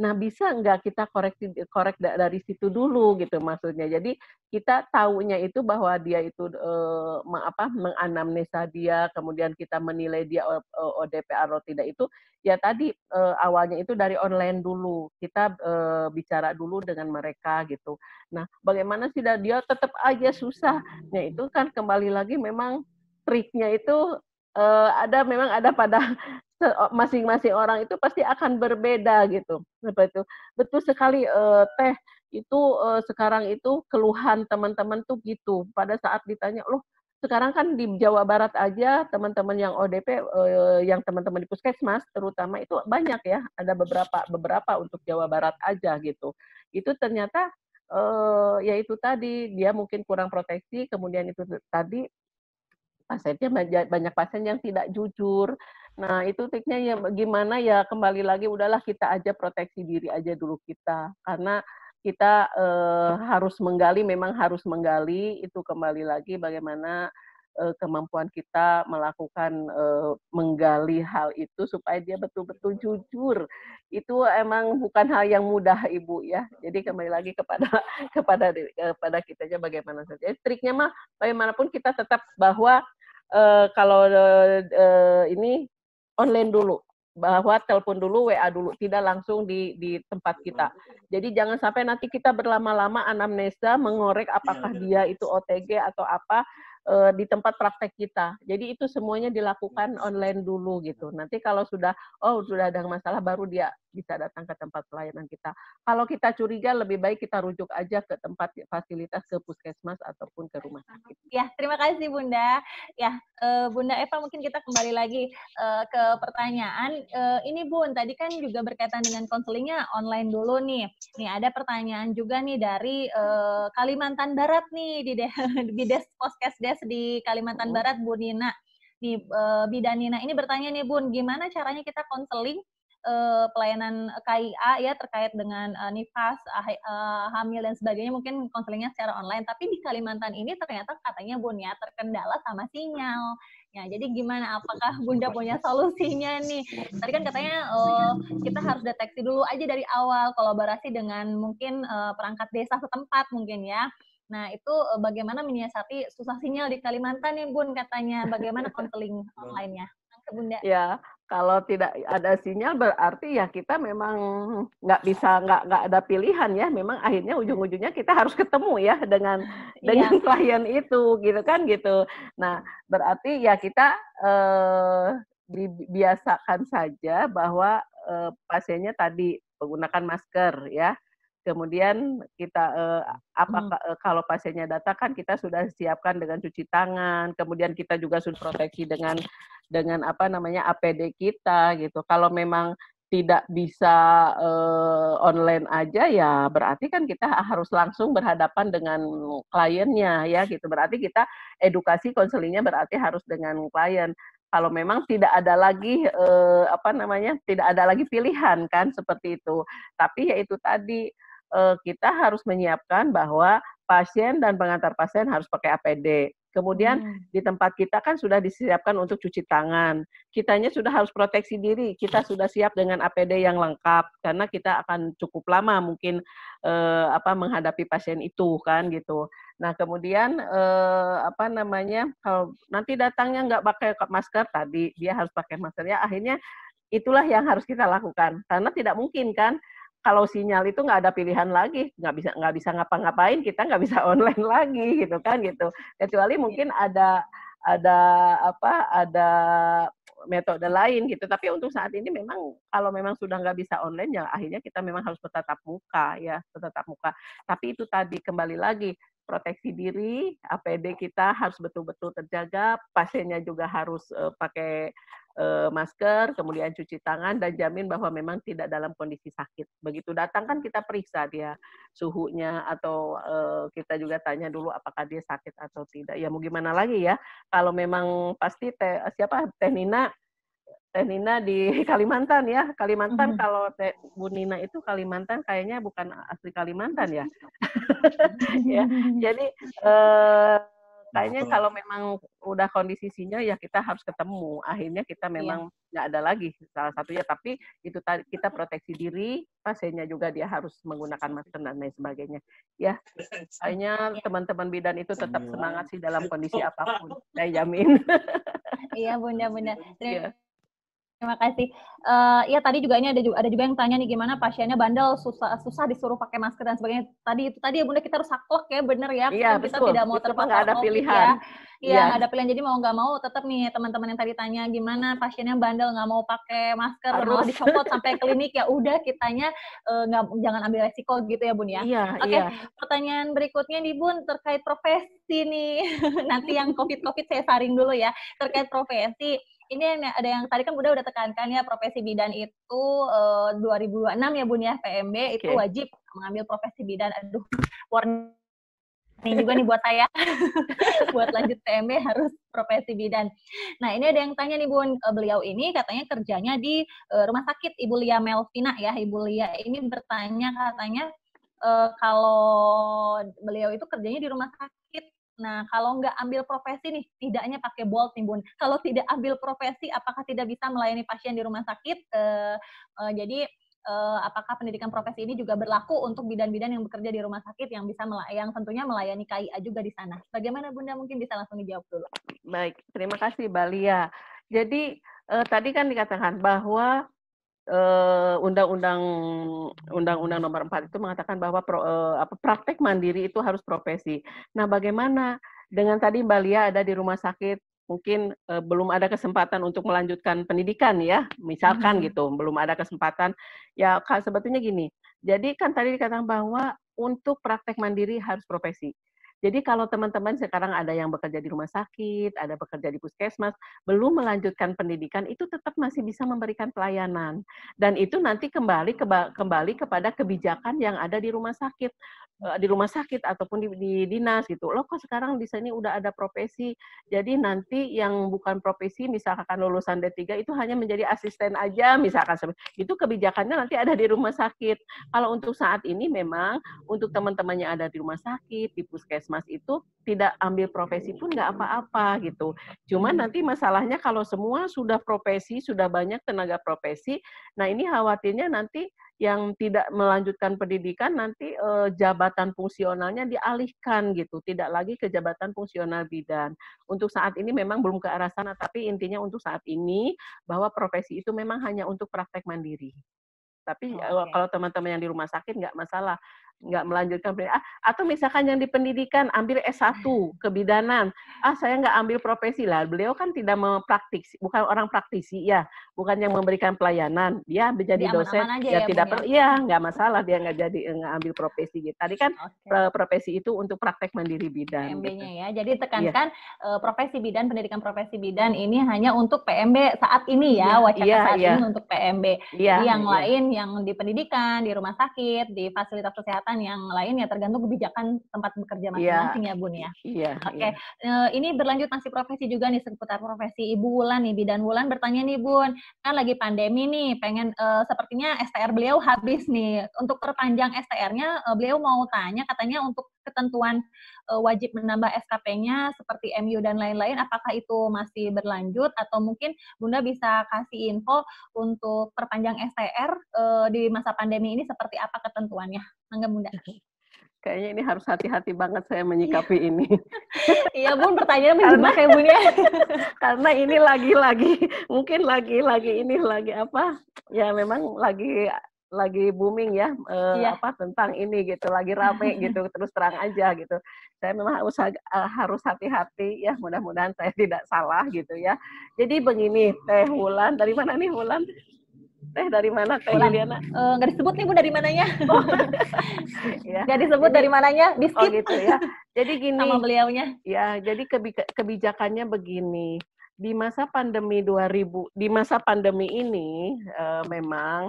Nah, bisa nggak kita koreksi korek dari situ dulu gitu maksudnya. Jadi kita tahunya itu bahwa dia itu eh, apa menganamnesa dia, kemudian kita menilai dia ODP eh, atau tidak itu ya tadi e, awalnya itu dari online dulu. Kita eh, bicara dulu dengan mereka gitu. Nah, bagaimana sih dia tetap aja susah. Nah, itu kan kembali lagi memang triknya itu eh, ada memang ada pada masing-masing orang itu pasti akan berbeda gitu. Betul, betul sekali uh, teh itu uh, sekarang itu keluhan teman-teman tuh gitu. Pada saat ditanya, loh sekarang kan di Jawa Barat aja teman-teman yang ODP, uh, eh, yang teman-teman di puskesmas terutama itu banyak ya. Ada beberapa beberapa untuk Jawa Barat aja gitu. Itu ternyata uh, ya itu tadi dia mungkin kurang proteksi, kemudian itu tadi pasiennya banyak pasien yang tidak jujur, Nah, itu triknya ya gimana ya kembali lagi udahlah kita aja proteksi diri aja dulu kita karena kita e, harus menggali memang harus menggali itu kembali lagi bagaimana e, kemampuan kita melakukan e, menggali hal itu supaya dia betul-betul jujur. Itu emang bukan hal yang mudah Ibu ya. Jadi kembali lagi kepada kepada kepada kita aja bagaimana saja. Triknya mah bagaimanapun kita tetap bahwa Uh, kalau uh, uh, ini online dulu bahwa telepon dulu, WA dulu, tidak langsung di, di tempat kita. Jadi jangan sampai nanti kita berlama-lama anamnesa mengorek apakah iya, iya. dia itu OTG atau apa eh, di tempat praktek kita. Jadi itu semuanya dilakukan iya. online dulu gitu. Nanti kalau sudah oh sudah ada masalah baru dia bisa datang ke tempat pelayanan kita. Kalau kita curiga, lebih baik kita rujuk aja ke tempat fasilitas ke puskesmas ataupun ke rumah sakit. Ya, terima kasih Bunda. Ya, eh, Bunda Eva mungkin kita kembali lagi eh, ke pertanyaan. Eh, ini Bun, tadi kan juga berkaitan dengan konselingnya online dulu nih. Nih ada pertanyaan juga nih dari Kalimantan Barat nih di poskes Poskesdes di Kalimantan mm-hmm. Barat Bu Nina. Nih, Nina ini bertanya nih Bun, gimana caranya kita konseling uh, pelayanan KIA ya terkait dengan uh, nifas, uh, hamil dan sebagainya mungkin konselingnya secara online. Tapi di Kalimantan ini ternyata katanya Bun ya terkendala sama sinyal. Ya, jadi gimana? Apakah Bunda punya solusinya nih? Tadi kan katanya uh, kita harus deteksi dulu aja dari awal kolaborasi dengan mungkin uh, perangkat desa setempat mungkin ya. Nah, itu bagaimana menyiasati susah sinyal di Kalimantan ya, Bun, katanya. Bagaimana konseling online-nya? Bunda. Ya, kalau tidak ada sinyal berarti ya kita memang nggak bisa nggak nggak ada pilihan ya memang akhirnya ujung-ujungnya kita harus ketemu ya dengan iya. dengan klien itu gitu kan gitu nah berarti ya kita eh, dibiasakan saja bahwa eh, pasiennya tadi menggunakan masker ya kemudian kita eh, apa hmm. Eh, kalau pasiennya datang kan kita sudah siapkan dengan cuci tangan kemudian kita juga sudah proteksi dengan dengan apa namanya APD kita gitu kalau memang tidak bisa eh, online aja ya berarti kan kita harus langsung berhadapan dengan kliennya ya gitu berarti kita edukasi konselingnya berarti harus dengan klien kalau memang tidak ada lagi eh, apa namanya tidak ada lagi pilihan kan seperti itu tapi yaitu tadi Eh, kita harus menyiapkan bahwa pasien dan pengantar pasien harus pakai APD. Kemudian hmm. di tempat kita kan sudah disiapkan untuk cuci tangan. Kitanya sudah harus proteksi diri. Kita sudah siap dengan APD yang lengkap karena kita akan cukup lama mungkin eh, apa menghadapi pasien itu kan gitu. Nah kemudian eh, apa namanya kalau nanti datangnya nggak pakai masker tadi dia harus pakai masker ya akhirnya itulah yang harus kita lakukan karena tidak mungkin kan kalau sinyal itu nggak ada pilihan lagi, nggak bisa nggak bisa ngapa-ngapain, kita nggak bisa online lagi gitu kan gitu. Kecuali mungkin ada ada apa ada metode lain gitu. Tapi untuk saat ini memang kalau memang sudah nggak bisa online ya akhirnya kita memang harus bertatap muka ya bertatap muka. Tapi itu tadi kembali lagi proteksi diri, APD kita harus betul-betul terjaga, pasiennya juga harus uh, pakai Eh, masker, kemudian cuci tangan dan jamin bahwa memang tidak dalam kondisi sakit. Begitu datang kan kita periksa dia suhunya atau eh, kita juga tanya dulu apakah dia sakit atau tidak. Ya mau gimana lagi ya? Kalau memang pasti te, siapa Teh Nina Teh Nina di Kalimantan ya. Kalimantan mm -hmm. kalau Teh Bu Nina itu Kalimantan kayaknya bukan asli Kalimantan ya. ya. Jadi eh Tanya kalau memang udah kondisi sinyal ya kita harus ketemu akhirnya kita iya. memang nggak iya. ada lagi salah satunya tapi itu kita proteksi diri pasiennya juga dia harus menggunakan iya. masker dan lain sebagainya ya hanya iya. teman-teman bidan itu tetap semangat sih dalam kondisi apapun saya jamin iya bunda bunda terima, Terima kasih. Uh, ya tadi juga ini ada juga, ada juga yang tanya nih gimana pasiennya bandel susah susah disuruh pakai masker dan sebagainya. Tadi itu tadi ya bunda kita harus saklek ya bener ya. Iya kan betul. Kita tidak mau terpaksa. Nggak ada pilihan. Ya. Iya ya. ya. ada pilihan. Jadi mau nggak mau tetap nih teman-teman yang tadi tanya gimana pasiennya bandel nggak mau pakai masker harus. mau dicopot sampai klinik ya udah kitanya eh, nggak jangan ambil resiko gitu ya bun ya. Iya. Oke okay. ya. pertanyaan berikutnya nih bun terkait profesi nih nanti yang covid covid saya saring dulu ya terkait profesi ini ada yang tadi kan Bunda udah tekankan ya profesi bidan itu uh, eh, 2026 ya Bun ya PMB okay. itu wajib mengambil profesi bidan. Aduh, warning juga nih buat saya. buat lanjut PMB harus profesi bidan. Nah, ini ada yang tanya nih Bun, eh, beliau ini katanya kerjanya di eh, rumah sakit Ibu Lia Melvina ya. Ibu Lia ini bertanya katanya kalau beliau itu kerjanya di rumah sakit Nah, kalau nggak ambil profesi nih, tidaknya pakai bold nih, Bun. Kalau tidak ambil profesi, apakah tidak bisa melayani pasien di rumah sakit? Uh, uh, jadi, uh, apakah pendidikan profesi ini juga berlaku untuk bidan-bidan yang bekerja di rumah sakit yang bisa melayang, tentunya melayani KIA juga di sana. Bagaimana Bunda mungkin bisa langsung dijawab dulu. Baik, terima kasih Balia. Jadi uh, tadi kan dikatakan bahwa undang-undang undang-undang nomor 4 itu mengatakan bahwa pro, uh, apa, praktek mandiri itu harus profesi. Nah, bagaimana dengan tadi Mbak Lia ada di rumah sakit, mungkin uh, belum ada kesempatan untuk melanjutkan pendidikan ya, misalkan hmm. gitu, belum ada kesempatan. Ya, sebetulnya gini. Jadi kan tadi dikatakan bahwa untuk praktek mandiri harus profesi. Jadi kalau teman-teman sekarang ada yang bekerja di rumah sakit, ada bekerja di puskesmas, belum melanjutkan pendidikan itu tetap masih bisa memberikan pelayanan. Dan itu nanti kembali kembali kepada kebijakan yang ada di rumah sakit eh, di rumah sakit ataupun di, di dinas gitu. Loh kok sekarang di sini udah ada profesi. Jadi nanti yang bukan profesi misalkan lulusan D3 itu hanya menjadi asisten aja misalkan itu kebijakannya nanti ada di rumah sakit. Kalau untuk saat ini memang untuk teman-teman yang ada di rumah sakit, di puskesmas mas itu tidak ambil profesi pun nggak apa-apa gitu. Cuman nanti masalahnya kalau semua sudah profesi, sudah banyak tenaga profesi, nah ini khawatirnya nanti yang tidak melanjutkan pendidikan nanti eh, jabatan fungsionalnya dialihkan gitu, tidak lagi ke jabatan fungsional bidan. Untuk saat ini memang belum ke arah sana, tapi intinya untuk saat ini bahwa profesi itu memang hanya untuk praktek mandiri. Tapi eh, okay. kalau teman-teman yang di rumah sakit nggak masalah, nggak melanjutkan pendidikan. Ah, atau misalkan yang di pendidikan ambil S1 hmm. kebidanan. Ah, saya nggak ambil profesi lah. Beliau kan tidak mempraktik, bukan orang praktisi ya, bukan yang memberikan pelayanan. Dia menjadi dia dosen, aman -aman ya, ya tidak perlu. Ya. Iya, nggak masalah dia nggak jadi eh, nggak ambil profesi. Gitu. Tadi kan okay. profesi itu untuk praktek mandiri bidan. pmb gitu. ya. Jadi tekankan ya. profesi bidan, pendidikan profesi bidan ini hanya untuk PMB saat ini ya, iya, wacana ya, saat ya. ini untuk PMB. Ya, Jadi yang ya. lain yang di pendidikan, di rumah sakit, di fasilitas kesehatan kesehatan yang lain ya tergantung kebijakan tempat bekerja iya. masing-masing yeah. ya Bun ya. Iya. Yeah, Oke, okay. Iya. yeah. ini berlanjut masih profesi juga nih seputar profesi Ibu Wulan nih bidan Wulan bertanya nih Bun, kan lagi pandemi nih, pengen uh, sepertinya STR beliau habis nih. Untuk perpanjang STR-nya uh, eh, beliau mau tanya katanya untuk ketentuan uh, wajib menambah SKP-nya seperti MU dan lain-lain, apakah itu masih berlanjut atau mungkin Bunda bisa kasih info untuk perpanjang STR uh, e, di masa pandemi ini seperti apa ketentuannya? Mangga Bunda. Kayaknya ini harus hati-hati banget saya menyikapi iya. ini. iya Bun, pertanyaan menjebak kayak Bun ya. karena ini lagi-lagi, mungkin lagi-lagi ini lagi apa, ya memang lagi lagi booming ya uh, apa tentang ini gitu lagi rame gitu terus terang aja gitu saya memang harus eh, harus hati-hati ya mudah-mudahan saya tidak salah gitu ya jadi begini teh Wulan dari mana nih Wulan teh dari mana teh Liliana uh, eh, nggak disebut nih bu dari mananya oh. ya. disebut jadi, dari mananya di skip oh gitu ya jadi gini sama beliaunya ya jadi kebijakannya begini di masa pandemi 2000 di masa pandemi ini uh, memang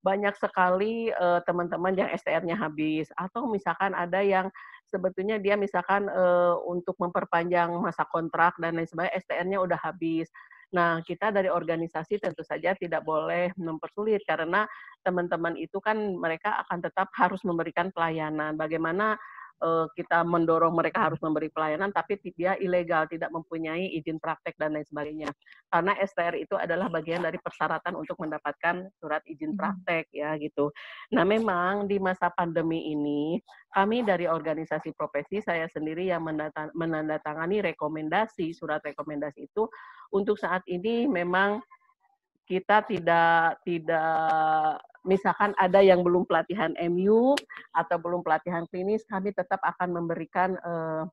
banyak sekali uh, teman-teman yang STR-nya habis atau misalkan ada yang sebetulnya dia misalkan uh, untuk memperpanjang masa kontrak dan lain sebagainya STR-nya udah habis. Nah, kita dari organisasi tentu saja tidak boleh mempersulit karena teman-teman itu kan mereka akan tetap harus memberikan pelayanan. Bagaimana Eh, kita mendorong mereka harus memberi pelayanan, tapi dia ilegal, tidak mempunyai izin praktek dan lain sebagainya. Karena STR itu adalah bagian dari persyaratan untuk mendapatkan surat izin hmm. praktek ya gitu. Nah memang di masa pandemi ini kami dari organisasi profesi saya sendiri yang menandatangani rekomendasi surat rekomendasi itu untuk saat ini memang kita tidak tidak misalkan ada yang belum pelatihan MU atau belum pelatihan klinis, kami tetap akan memberikan uh,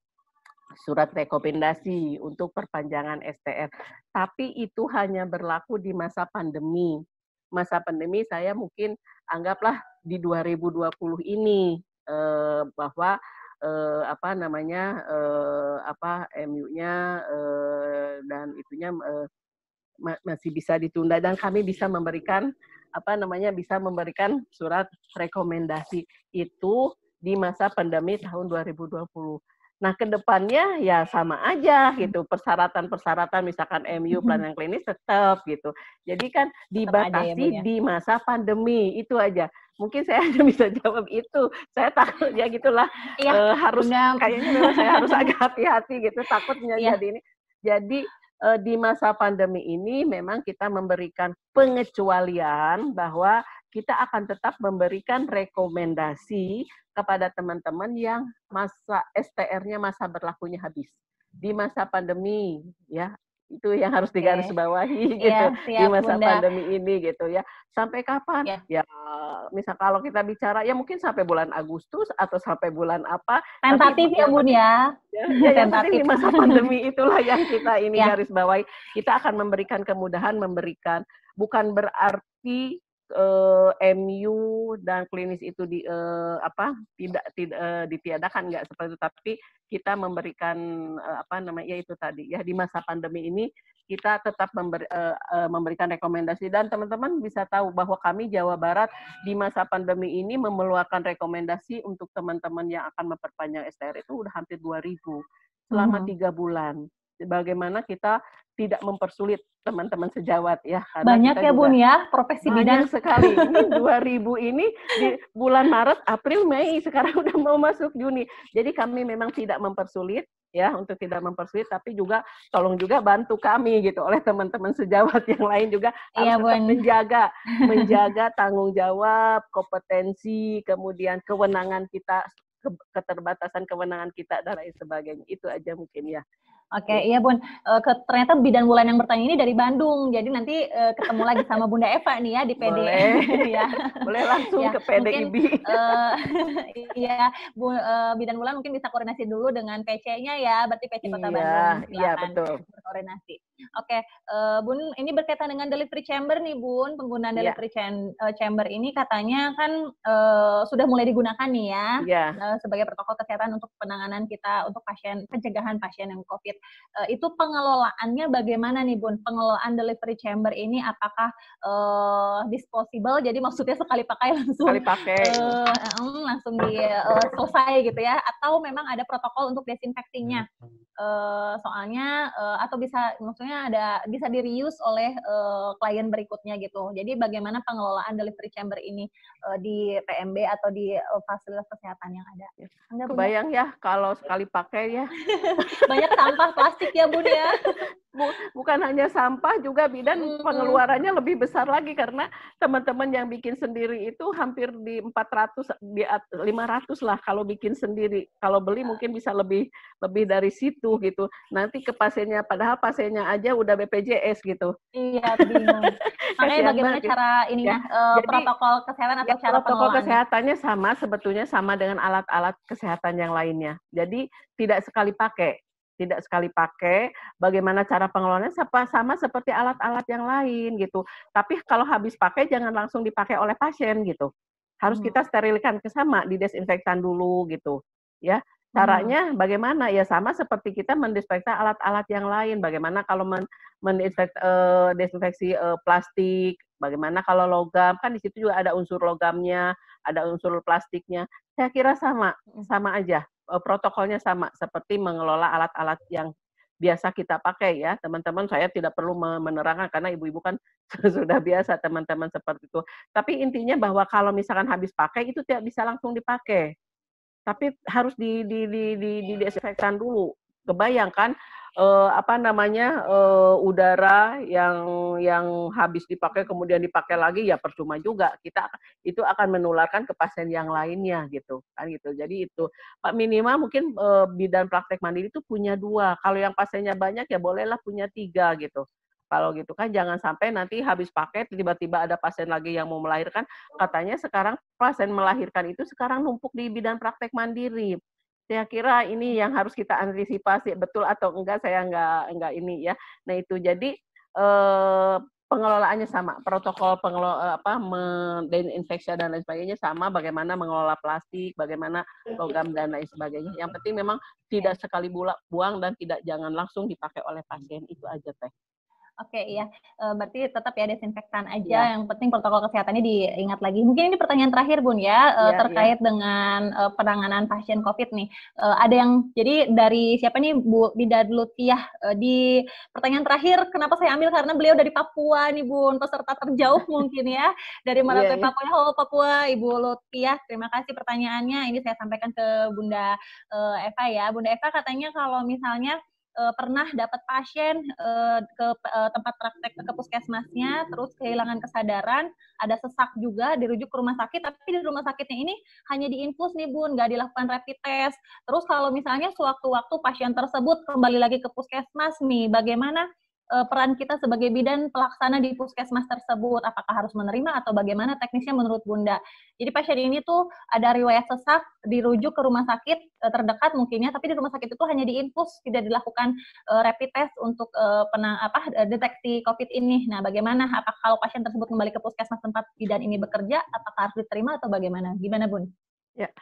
surat rekomendasi untuk perpanjangan STR. Tapi itu hanya berlaku di masa pandemi. Masa pandemi saya mungkin anggaplah di 2020 ini uh, bahwa Uh, apa namanya uh, apa MU-nya uh, dan itunya ma masih bisa ditunda dan kami bisa memberikan apa namanya bisa memberikan surat rekomendasi itu di masa pandemi tahun 2020. Nah, kedepannya ya sama aja gitu. Persyaratan-persyaratan misalkan MU plan yang klinis tetap gitu. Jadi kan dibatasi ya, di masa pandemi itu aja. Mungkin saya hanya bisa jawab itu. Saya takut ya gitulah. Ya, uh, harus kayaknya memang saya harus agak hati-hati gitu. Takutnya ya. jadi ini. Jadi Eh, di masa pandemi ini memang kita memberikan pengecualian bahwa kita akan tetap memberikan rekomendasi kepada teman-teman yang masa STR-nya masa berlakunya habis di masa pandemi ya itu yang harus digarisbawahi okay. Iya, gitu ya, siap, di masa Bunda. pandemi ini gitu ya. Sampai kapan? Ya. ya misal kalau kita bicara ya mungkin sampai bulan Agustus atau sampai bulan apa? Tentatif ya Bun ya. ya, ya Tentatif di masa pandemi itulah yang kita ini yeah. garis bawahi. Kita akan memberikan kemudahan, memberikan bukan berarti uh, eh, MU dan klinis itu di uh, apa tidak tidak uh, ditiadakan nggak seperti itu tapi kita memberikan uh, apa namanya yaitu itu tadi ya di masa pandemi ini kita tetap member, uh, uh, memberikan rekomendasi dan teman-teman bisa tahu bahwa kami Jawa Barat di masa pandemi ini mengeluarkan rekomendasi untuk teman-teman yang akan memperpanjang STR itu udah hampir 2000 selama hmm. tiga mm -hmm. bulan bagaimana kita tidak mempersulit teman-teman sejawat ya. Banyak ya Bun ya profesi banyak sekali. Ini 2000 ini di bulan Maret, April, Mei sekarang udah mau masuk Juni. Jadi kami memang tidak mempersulit ya untuk tidak mempersulit tapi juga tolong juga bantu kami gitu oleh teman-teman sejawat yang lain juga iya, bun. menjaga menjaga tanggung jawab, kompetensi, kemudian kewenangan kita keterbatasan kewenangan kita dan lain sebagainya. Itu aja mungkin ya. Oke, okay, iya Bun. Uh, ternyata bidan Wulan yang bertanya ini dari Bandung. Jadi nanti uh, ketemu lagi sama Bunda Eva nih ya di PD. Boleh. ya. Boleh langsung ya, ke PD Mungkin, uh, iya, Bu uh, bidan Wulan mungkin bisa koordinasi dulu dengan PC-nya ya, berarti PC Kota iya, Bandung. Iya, silakan. Iya, betul. Koordinasi. Oke, okay. uh, Bun, ini berkaitan dengan delivery chamber nih, Bun. Penggunaan yeah. delivery ch chamber ini katanya kan uh, sudah mulai digunakan nih ya yeah. Iya. uh, sebagai protokol kesehatan untuk penanganan kita untuk pasien pencegahan pasien yang COVID Uh, itu pengelolaannya bagaimana nih Bun? Pengelolaan delivery chamber ini apakah uh, disposable? Jadi maksudnya sekali pakai langsung sekali pakai. Uh, langsung di uh, selesai gitu ya atau memang ada protokol untuk desinfeksinya? Hmm uh, soalnya uh, atau bisa maksudnya ada bisa di reuse oleh uh, klien berikutnya gitu. Jadi bagaimana pengelolaan delivery chamber ini uh, di PMB atau di uh, fasilitas kesehatan yang ada. Anda Kebayang ya kalau sekali pakai ya. Banyak sampah plastik ya, Bun ya. bukan hanya sampah juga bidan hmm. pengeluarannya lebih besar lagi karena teman-teman yang bikin sendiri itu hampir di 400 di 500 lah kalau bikin sendiri. Kalau beli mungkin bisa lebih lebih dari situ gitu. Nanti ke pasiennya padahal pasiennya aja udah BPJS gitu. Iya, Makanya bagaimana banget. cara ini ya. uh, Jadi, protokol kesehatan atau ya, cara protokol kesehatannya sama sebetulnya sama dengan alat-alat kesehatan yang lainnya. Jadi tidak sekali pakai tidak sekali pakai, bagaimana cara pengelolaannya sama, sama seperti alat-alat yang lain gitu. Tapi kalau habis pakai jangan langsung dipakai oleh pasien gitu. Harus hmm. kita sterilkan ke sama, didesinfektan dulu gitu. Ya, hmm. caranya hmm. bagaimana? Ya sama seperti kita mendesinfektan alat-alat yang lain. Bagaimana kalau men uh, desinfeksi uh, plastik, bagaimana kalau logam kan di situ juga ada unsur logamnya, ada unsur plastiknya. Saya kira sama, hmm. sama aja Eh, protokolnya sama seperti mengelola alat-alat yang biasa kita pakai ya teman-teman saya tidak perlu menerangkan karena ibu-ibu kan sudah biasa teman-teman seperti itu tapi intinya bahwa kalau misalkan habis pakai itu tidak bisa langsung dipakai tapi harus di di di di, di di dulu kebayangkan eh, apa namanya eh, udara yang yang habis dipakai kemudian dipakai lagi ya percuma juga kita itu akan menularkan ke pasien yang lainnya gitu kan gitu jadi itu pak minimal mungkin uh, bidan praktek mandiri itu punya dua kalau yang pasiennya banyak ya bolehlah punya tiga gitu kalau gitu kan jangan sampai nanti habis pakai tiba-tiba ada pasien lagi yang mau melahirkan katanya sekarang pasien melahirkan itu sekarang numpuk di bidan praktek mandiri saya kira ini yang harus kita antisipasi betul atau enggak saya enggak enggak ini ya nah itu jadi eh, pengelolaannya sama protokol pengelola apa infeksi dan lain sebagainya sama bagaimana mengelola plastik bagaimana logam dan lain sebagainya yang penting memang tidak sekali buang dan tidak jangan langsung dipakai oleh pasien itu aja teh Oke, okay, ya. Hmm. Eh, berarti tetap ya desinfektan aja. Ya. Yang penting protokol kesehatannya diingat lagi. Mungkin ini pertanyaan terakhir, Bun, ya, ya terkait ya. dengan eh, penanganan pasien COVID nih. Ada yang jadi dari siapa nih, Bu Dida Lutiah di pertanyaan terakhir. Kenapa saya ambil karena beliau dari Papua nih, Bun, peserta terjauh mungkin ya dari mana ya, ya. Papua. Halo Papua, Ibu Lutiah. Terima kasih pertanyaannya. Ini saya sampaikan ke Bunda Eva ya. Bunda Eva katanya kalau misalnya uh, pernah dapat pasien uh, ke uh, tempat praktek ke puskesmasnya, terus kehilangan kesadaran, ada sesak juga, dirujuk ke rumah sakit, tapi di rumah sakitnya ini hanya diinfus nih bun, nggak dilakukan rapid test. Terus kalau misalnya sewaktu-waktu pasien tersebut kembali lagi ke puskesmas nih, bagaimana uh, peran kita sebagai bidan pelaksana di puskesmas tersebut? Apakah harus menerima atau bagaimana teknisnya menurut Bunda? Jadi pasien ini tuh ada riwayat sesak, dirujuk ke rumah sakit uh, terdekat mungkinnya, tapi di rumah sakit itu hanya diinfus, tidak dilakukan uh, rapid test untuk uh, penang, apa deteksi COVID ini. Nah, bagaimana? Apakah kalau pasien tersebut kembali ke puskesmas tempat bidan ini bekerja, apakah harus diterima atau bagaimana? Gimana, Bun? Ya. Yeah.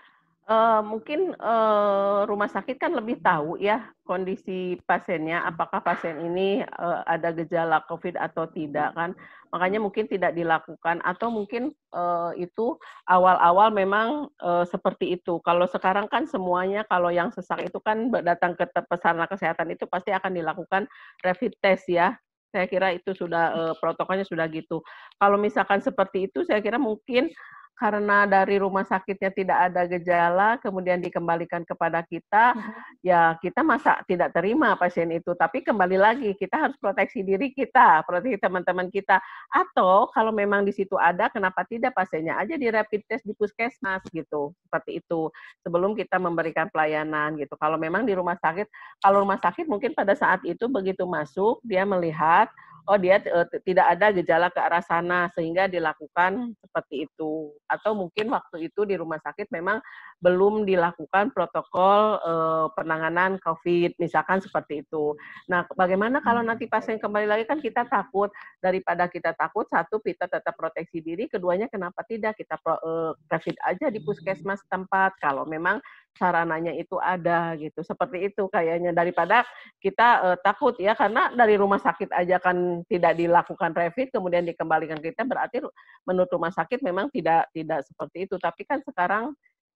Eh, mungkin uh, rumah sakit kan lebih tahu ya kondisi pasiennya apakah pasien ini uh, ada gejala COVID atau tidak kan makanya mungkin tidak dilakukan atau mungkin uh, itu awal-awal memang uh, seperti itu kalau sekarang kan semuanya kalau yang sesak itu kan datang ke pesan kesehatan itu pasti akan dilakukan rapid test ya saya kira itu sudah uh, protokolnya sudah gitu kalau misalkan seperti itu saya kira mungkin karena dari rumah sakitnya tidak ada gejala, kemudian dikembalikan kepada kita, mm-hmm. ya kita masa tidak terima pasien itu. Tapi kembali lagi, kita harus proteksi diri kita, proteksi teman-teman kita. Atau kalau memang di situ ada, kenapa tidak pasiennya aja di rapid test di puskesmas gitu, seperti itu. Sebelum kita memberikan pelayanan gitu. Kalau memang di rumah sakit, kalau rumah sakit mungkin pada saat itu begitu masuk, dia melihat, oh dia eh, tidak ada gejala ke arah sana sehingga dilakukan seperti itu atau mungkin waktu itu di rumah sakit memang belum dilakukan protokol eh, penanganan COVID misalkan seperti itu. Nah, bagaimana kalau hmm. nanti pasien kembali lagi kan kita takut daripada kita takut satu kita tetap proteksi diri, keduanya kenapa tidak kita pro, eh, COVID aja di puskesmas tempat kalau memang sarananya itu ada gitu seperti itu kayaknya daripada kita uh, takut ya karena dari rumah sakit aja kan tidak dilakukan rapid kemudian dikembalikan kita berarti menurut rumah sakit memang tidak tidak seperti itu tapi kan sekarang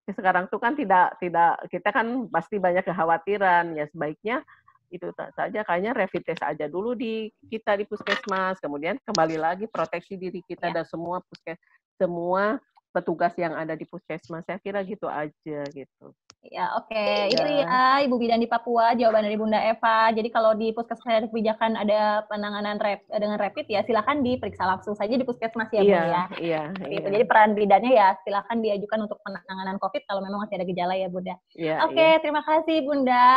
sekarang tuh kan tidak tidak kita kan pasti banyak kekhawatiran ya sebaiknya itu saja kayaknya rapid test aja dulu di kita di puskesmas kemudian kembali lagi proteksi diri kita ya. dan semua puskes semua petugas yang ada di puskesmas saya kira gitu aja gitu Ya, oke. Okay. Itu ya Ibu bidan di Papua, jawaban dari Bunda Eva. Jadi kalau di puskesmas kebijakan ada penanganan rap, dengan rapid ya silakan diperiksa langsung saja di puskesmas ya, Bu iya, ya. Iya, iya. Gitu. Jadi peran bidannya ya silakan diajukan untuk penanganan COVID kalau memang masih ada gejala ya, Bunda. Ya, oke, okay, ya. terima kasih Bunda.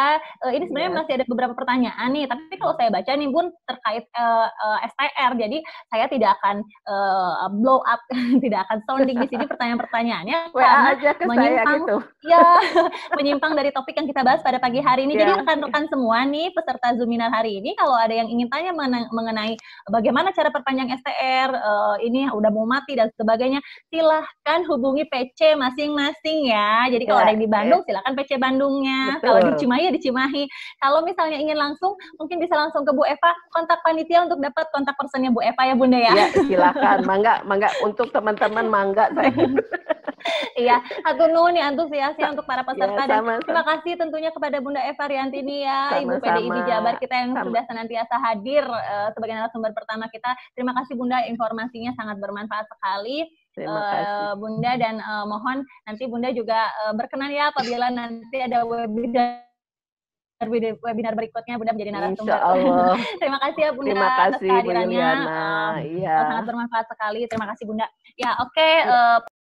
Uh, ini sebenarnya ya. masih ada beberapa pertanyaan nih, tapi kalau saya baca nih Bun terkait uh, eh, uh, eh, STR. Jadi saya tidak akan uh, blow up, tidak akan sounding di sini pertanyaan-pertanyaannya Wah, aja ke Saya gitu. Ya. menyimpang dari topik yang kita bahas pada pagi hari ini. Yeah. Jadi rekan-rekan semua nih peserta Zoominar hari ini kalau ada yang ingin tanya mengenai bagaimana cara perpanjang STR, uh, eh, ini udah mau mati dan sebagainya, silahkan hubungi PC masing-masing ya. Jadi kalau yeah. ada yang di Bandung silahkan PC Bandungnya. Betul. Kalau di Cimahi di Cimahi. Kalau misalnya ingin langsung mungkin bisa langsung ke Bu Eva kontak panitia untuk dapat kontak personnya Bu Eva ya Bunda ya. Yeah, silakan. Mangga, mangga untuk teman-teman mangga iya, aku nih antusiasnya iya. untuk para peserta serta. Iya, sama, sama. Terima kasih tentunya kepada Bunda Eva Riantini ya, sama, Ibu PDIB Jabar kita yang sama. sudah senantiasa hadir uh, sebagai narasumber pertama kita. Terima kasih Bunda, informasinya sangat bermanfaat sekali. Eh, Bunda dan uh, mohon nanti Bunda juga uh, berkenan ya apabila nanti ada webinar webinar berikutnya Bunda menjadi narasumber. Terima kasih ya Bunda Terima kasih, atas kehadirannya. Iya. sangat bermanfaat sekali. Terima kasih Bunda. Ya oke. Okay, ya. Uh,